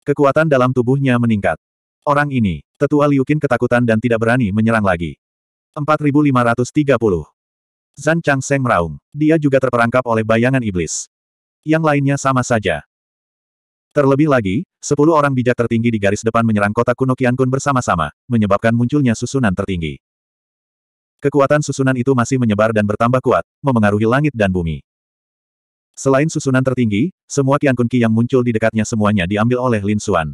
Kekuatan dalam tubuhnya meningkat. Orang ini, tetua Liu Qin ketakutan dan tidak berani menyerang lagi. 4530. Zan Seng meraung. Dia juga terperangkap oleh bayangan iblis. Yang lainnya sama saja. Terlebih lagi, sepuluh orang bijak tertinggi di garis depan menyerang kota kuno Kun bersama-sama, menyebabkan munculnya susunan tertinggi. Kekuatan susunan itu masih menyebar dan bertambah kuat, memengaruhi langit dan bumi. Selain susunan tertinggi, semua Qian Kun yang muncul di dekatnya semuanya diambil oleh Lin Xuan.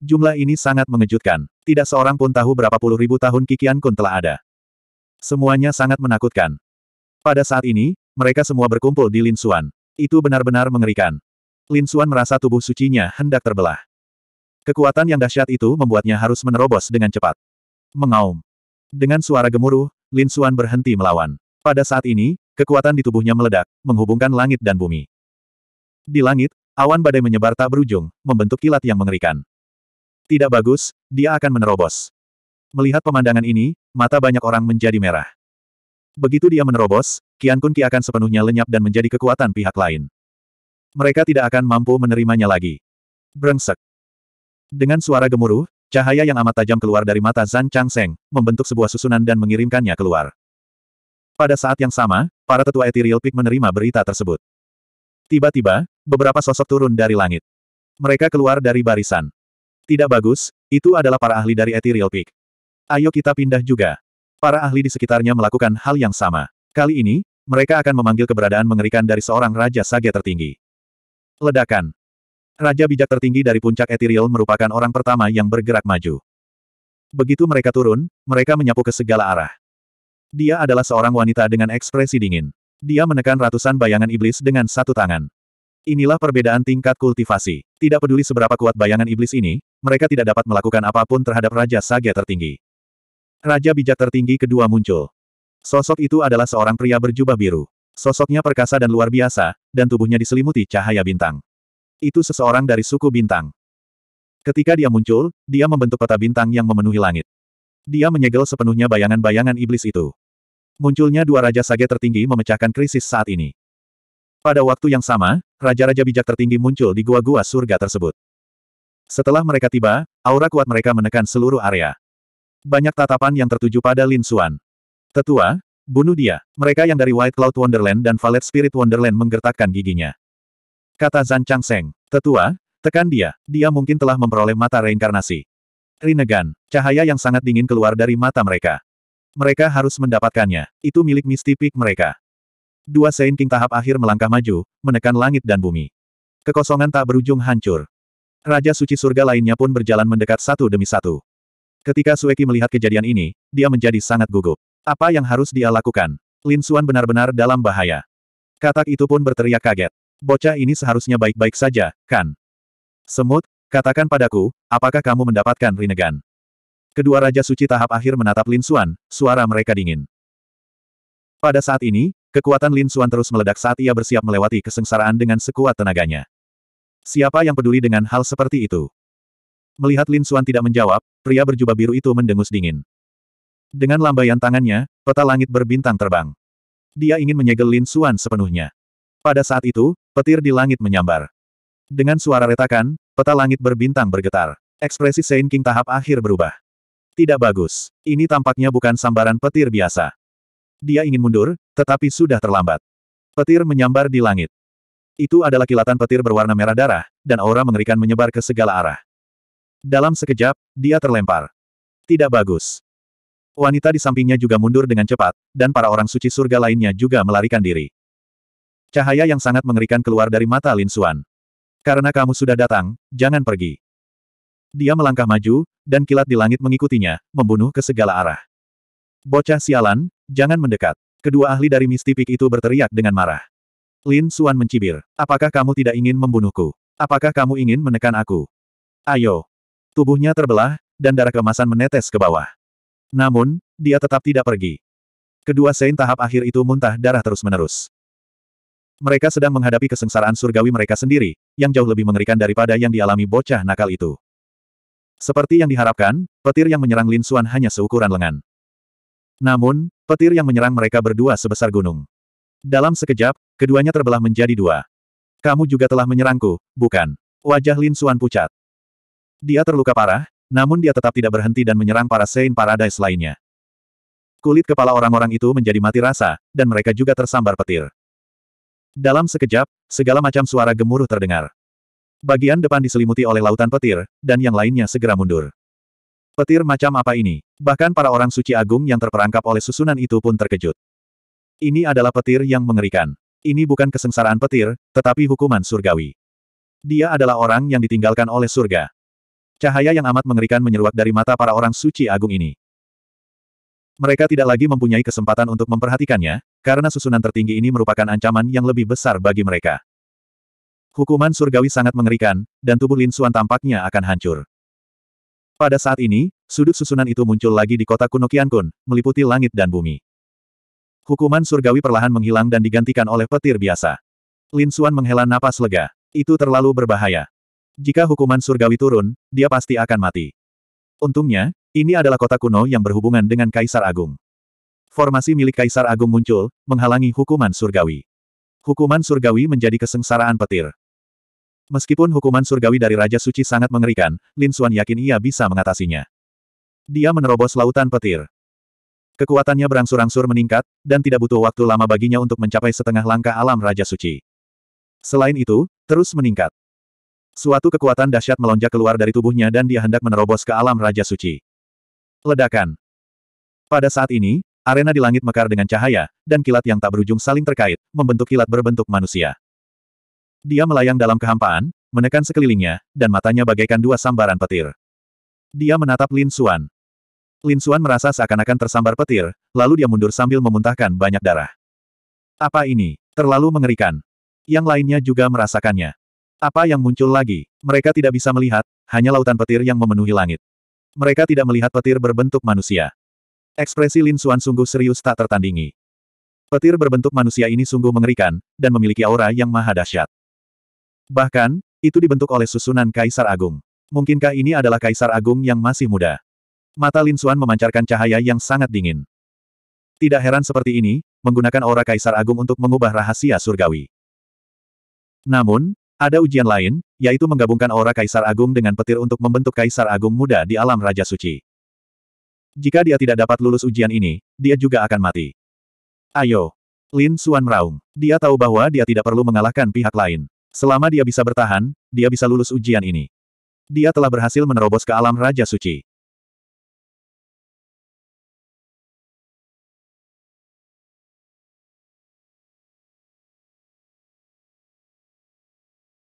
Jumlah ini sangat mengejutkan. Tidak seorang pun tahu berapa puluh ribu tahun Qi Qian Kun telah ada. Semuanya sangat menakutkan. Pada saat ini, mereka semua berkumpul di Lin Xuan. Itu benar-benar mengerikan. Lin Xuan merasa tubuh sucinya hendak terbelah. Kekuatan yang dahsyat itu membuatnya harus menerobos dengan cepat. Mengaum. Dengan suara gemuruh, Lin Xuan berhenti melawan. Pada saat ini, Kekuatan di tubuhnya meledak, menghubungkan langit dan bumi. Di langit, awan badai menyebar tak berujung, membentuk kilat yang mengerikan. Tidak bagus, dia akan menerobos. Melihat pemandangan ini, mata banyak orang menjadi merah. Begitu dia menerobos, Kian Kun Ki akan sepenuhnya lenyap dan menjadi kekuatan pihak lain. Mereka tidak akan mampu menerimanya lagi. Brengsek. Dengan suara gemuruh, cahaya yang amat tajam keluar dari mata Zan Chang Seng, membentuk sebuah susunan dan mengirimkannya keluar. Pada saat yang sama, para tetua Ethereal Peak menerima berita tersebut. Tiba-tiba, beberapa sosok turun dari langit. Mereka keluar dari barisan. Tidak bagus, itu adalah para ahli dari Ethereal Peak. Ayo kita pindah juga. Para ahli di sekitarnya melakukan hal yang sama. Kali ini, mereka akan memanggil keberadaan mengerikan dari seorang Raja Sage tertinggi. Ledakan. Raja bijak tertinggi dari puncak Ethereal merupakan orang pertama yang bergerak maju. Begitu mereka turun, mereka menyapu ke segala arah. Dia adalah seorang wanita dengan ekspresi dingin. Dia menekan ratusan bayangan iblis dengan satu tangan. Inilah perbedaan tingkat kultivasi. Tidak peduli seberapa kuat bayangan iblis ini, mereka tidak dapat melakukan apapun terhadap Raja Sage tertinggi. Raja bijak tertinggi kedua muncul. Sosok itu adalah seorang pria berjubah biru. Sosoknya perkasa dan luar biasa, dan tubuhnya diselimuti cahaya bintang. Itu seseorang dari suku bintang. Ketika dia muncul, dia membentuk peta bintang yang memenuhi langit. Dia menyegel sepenuhnya bayangan-bayangan iblis itu munculnya dua Raja Sage tertinggi memecahkan krisis saat ini. Pada waktu yang sama, Raja-Raja bijak tertinggi muncul di gua-gua surga tersebut. Setelah mereka tiba, aura kuat mereka menekan seluruh area. Banyak tatapan yang tertuju pada Lin Xuan. Tetua, bunuh dia. Mereka yang dari White Cloud Wonderland dan Valet Spirit Wonderland menggertakkan giginya. Kata Zan Chang Seng, tetua, tekan dia, dia mungkin telah memperoleh mata reinkarnasi. Rinnegan, cahaya yang sangat dingin keluar dari mata mereka. Mereka harus mendapatkannya. Itu milik mistipik mereka. Dua Saint King tahap akhir melangkah maju, menekan langit dan bumi. Kekosongan tak berujung hancur. Raja suci surga lainnya pun berjalan mendekat satu demi satu. Ketika Sueki melihat kejadian ini, dia menjadi sangat gugup. Apa yang harus dia lakukan? Lin Suan benar-benar dalam bahaya. Katak itu pun berteriak kaget. Bocah ini seharusnya baik-baik saja, kan? Semut, katakan padaku, apakah kamu mendapatkan Rinnegan? Kedua Raja Suci tahap akhir menatap Lin Xuan, suara mereka dingin. Pada saat ini, kekuatan Lin Xuan terus meledak saat ia bersiap melewati kesengsaraan dengan sekuat tenaganya. Siapa yang peduli dengan hal seperti itu? Melihat Lin Xuan tidak menjawab, pria berjubah biru itu mendengus dingin. Dengan lambaian tangannya, peta langit berbintang terbang. Dia ingin menyegel Lin Xuan sepenuhnya. Pada saat itu, petir di langit menyambar. Dengan suara retakan, peta langit berbintang bergetar. Ekspresi Saint King tahap akhir berubah. Tidak bagus. Ini tampaknya bukan sambaran petir biasa. Dia ingin mundur, tetapi sudah terlambat. Petir menyambar di langit. Itu adalah kilatan petir berwarna merah darah, dan aura mengerikan menyebar ke segala arah. Dalam sekejap, dia terlempar. Tidak bagus. Wanita di sampingnya juga mundur dengan cepat, dan para orang suci surga lainnya juga melarikan diri. Cahaya yang sangat mengerikan keluar dari mata Lin Xuan. Karena kamu sudah datang, jangan pergi. Dia melangkah maju, dan kilat di langit mengikutinya, membunuh ke segala arah. Bocah sialan, jangan mendekat. Kedua ahli dari Mistipik itu berteriak dengan marah. Lin Suan mencibir. Apakah kamu tidak ingin membunuhku? Apakah kamu ingin menekan aku? Ayo. Tubuhnya terbelah, dan darah kemasan menetes ke bawah. Namun, dia tetap tidak pergi. Kedua sein tahap akhir itu muntah darah terus-menerus. Mereka sedang menghadapi kesengsaraan surgawi mereka sendiri, yang jauh lebih mengerikan daripada yang dialami bocah nakal itu. Seperti yang diharapkan, petir yang menyerang Lin Xuan hanya seukuran lengan. Namun, petir yang menyerang mereka berdua sebesar gunung. Dalam sekejap, keduanya terbelah menjadi dua. Kamu juga telah menyerangku, bukan? Wajah Lin Xuan pucat. Dia terluka parah, namun dia tetap tidak berhenti dan menyerang para Saint Paradise lainnya. Kulit kepala orang-orang itu menjadi mati rasa, dan mereka juga tersambar petir. Dalam sekejap, segala macam suara gemuruh terdengar. Bagian depan diselimuti oleh lautan petir, dan yang lainnya segera mundur. Petir macam apa ini? Bahkan para orang suci agung yang terperangkap oleh susunan itu pun terkejut. Ini adalah petir yang mengerikan. Ini bukan kesengsaraan petir, tetapi hukuman surgawi. Dia adalah orang yang ditinggalkan oleh surga. Cahaya yang amat mengerikan menyeruak dari mata para orang suci agung ini. Mereka tidak lagi mempunyai kesempatan untuk memperhatikannya, karena susunan tertinggi ini merupakan ancaman yang lebih besar bagi mereka. Hukuman surgawi sangat mengerikan, dan tubuh Lin Xuan tampaknya akan hancur. Pada saat ini, sudut susunan itu muncul lagi di kota kuno Qiankun, meliputi langit dan bumi. Hukuman surgawi perlahan menghilang dan digantikan oleh petir biasa. Lin Xuan menghela napas lega. Itu terlalu berbahaya. Jika hukuman surgawi turun, dia pasti akan mati. Untungnya, ini adalah kota kuno yang berhubungan dengan Kaisar Agung. Formasi milik Kaisar Agung muncul, menghalangi hukuman surgawi. Hukuman surgawi menjadi kesengsaraan petir. Meskipun hukuman surgawi dari Raja Suci sangat mengerikan, Lin Xuan yakin ia bisa mengatasinya. Dia menerobos lautan petir. Kekuatannya berangsur-angsur meningkat, dan tidak butuh waktu lama baginya untuk mencapai setengah langkah alam Raja Suci. Selain itu, terus meningkat. Suatu kekuatan dahsyat melonjak keluar dari tubuhnya dan dia hendak menerobos ke alam Raja Suci. Ledakan. Pada saat ini, arena di langit mekar dengan cahaya, dan kilat yang tak berujung saling terkait, membentuk kilat berbentuk manusia. Dia melayang dalam kehampaan, menekan sekelilingnya, dan matanya bagaikan dua sambaran petir. Dia menatap Lin Xuan. Lin Xuan merasa seakan-akan tersambar petir, lalu dia mundur sambil memuntahkan banyak darah. Apa ini? Terlalu mengerikan. Yang lainnya juga merasakannya. Apa yang muncul lagi? Mereka tidak bisa melihat, hanya lautan petir yang memenuhi langit. Mereka tidak melihat petir berbentuk manusia. Ekspresi Lin Xuan sungguh serius tak tertandingi. Petir berbentuk manusia ini sungguh mengerikan, dan memiliki aura yang maha dahsyat. Bahkan, itu dibentuk oleh susunan Kaisar Agung. Mungkinkah ini adalah Kaisar Agung yang masih muda? Mata Lin Xuan memancarkan cahaya yang sangat dingin. Tidak heran seperti ini, menggunakan aura Kaisar Agung untuk mengubah rahasia surgawi. Namun, ada ujian lain, yaitu menggabungkan aura Kaisar Agung dengan petir untuk membentuk Kaisar Agung muda di alam Raja Suci. Jika dia tidak dapat lulus ujian ini, dia juga akan mati. Ayo! Lin Xuan meraung. Dia tahu bahwa dia tidak perlu mengalahkan pihak lain. Selama dia bisa bertahan, dia bisa lulus ujian ini. Dia telah berhasil menerobos ke alam Raja Suci.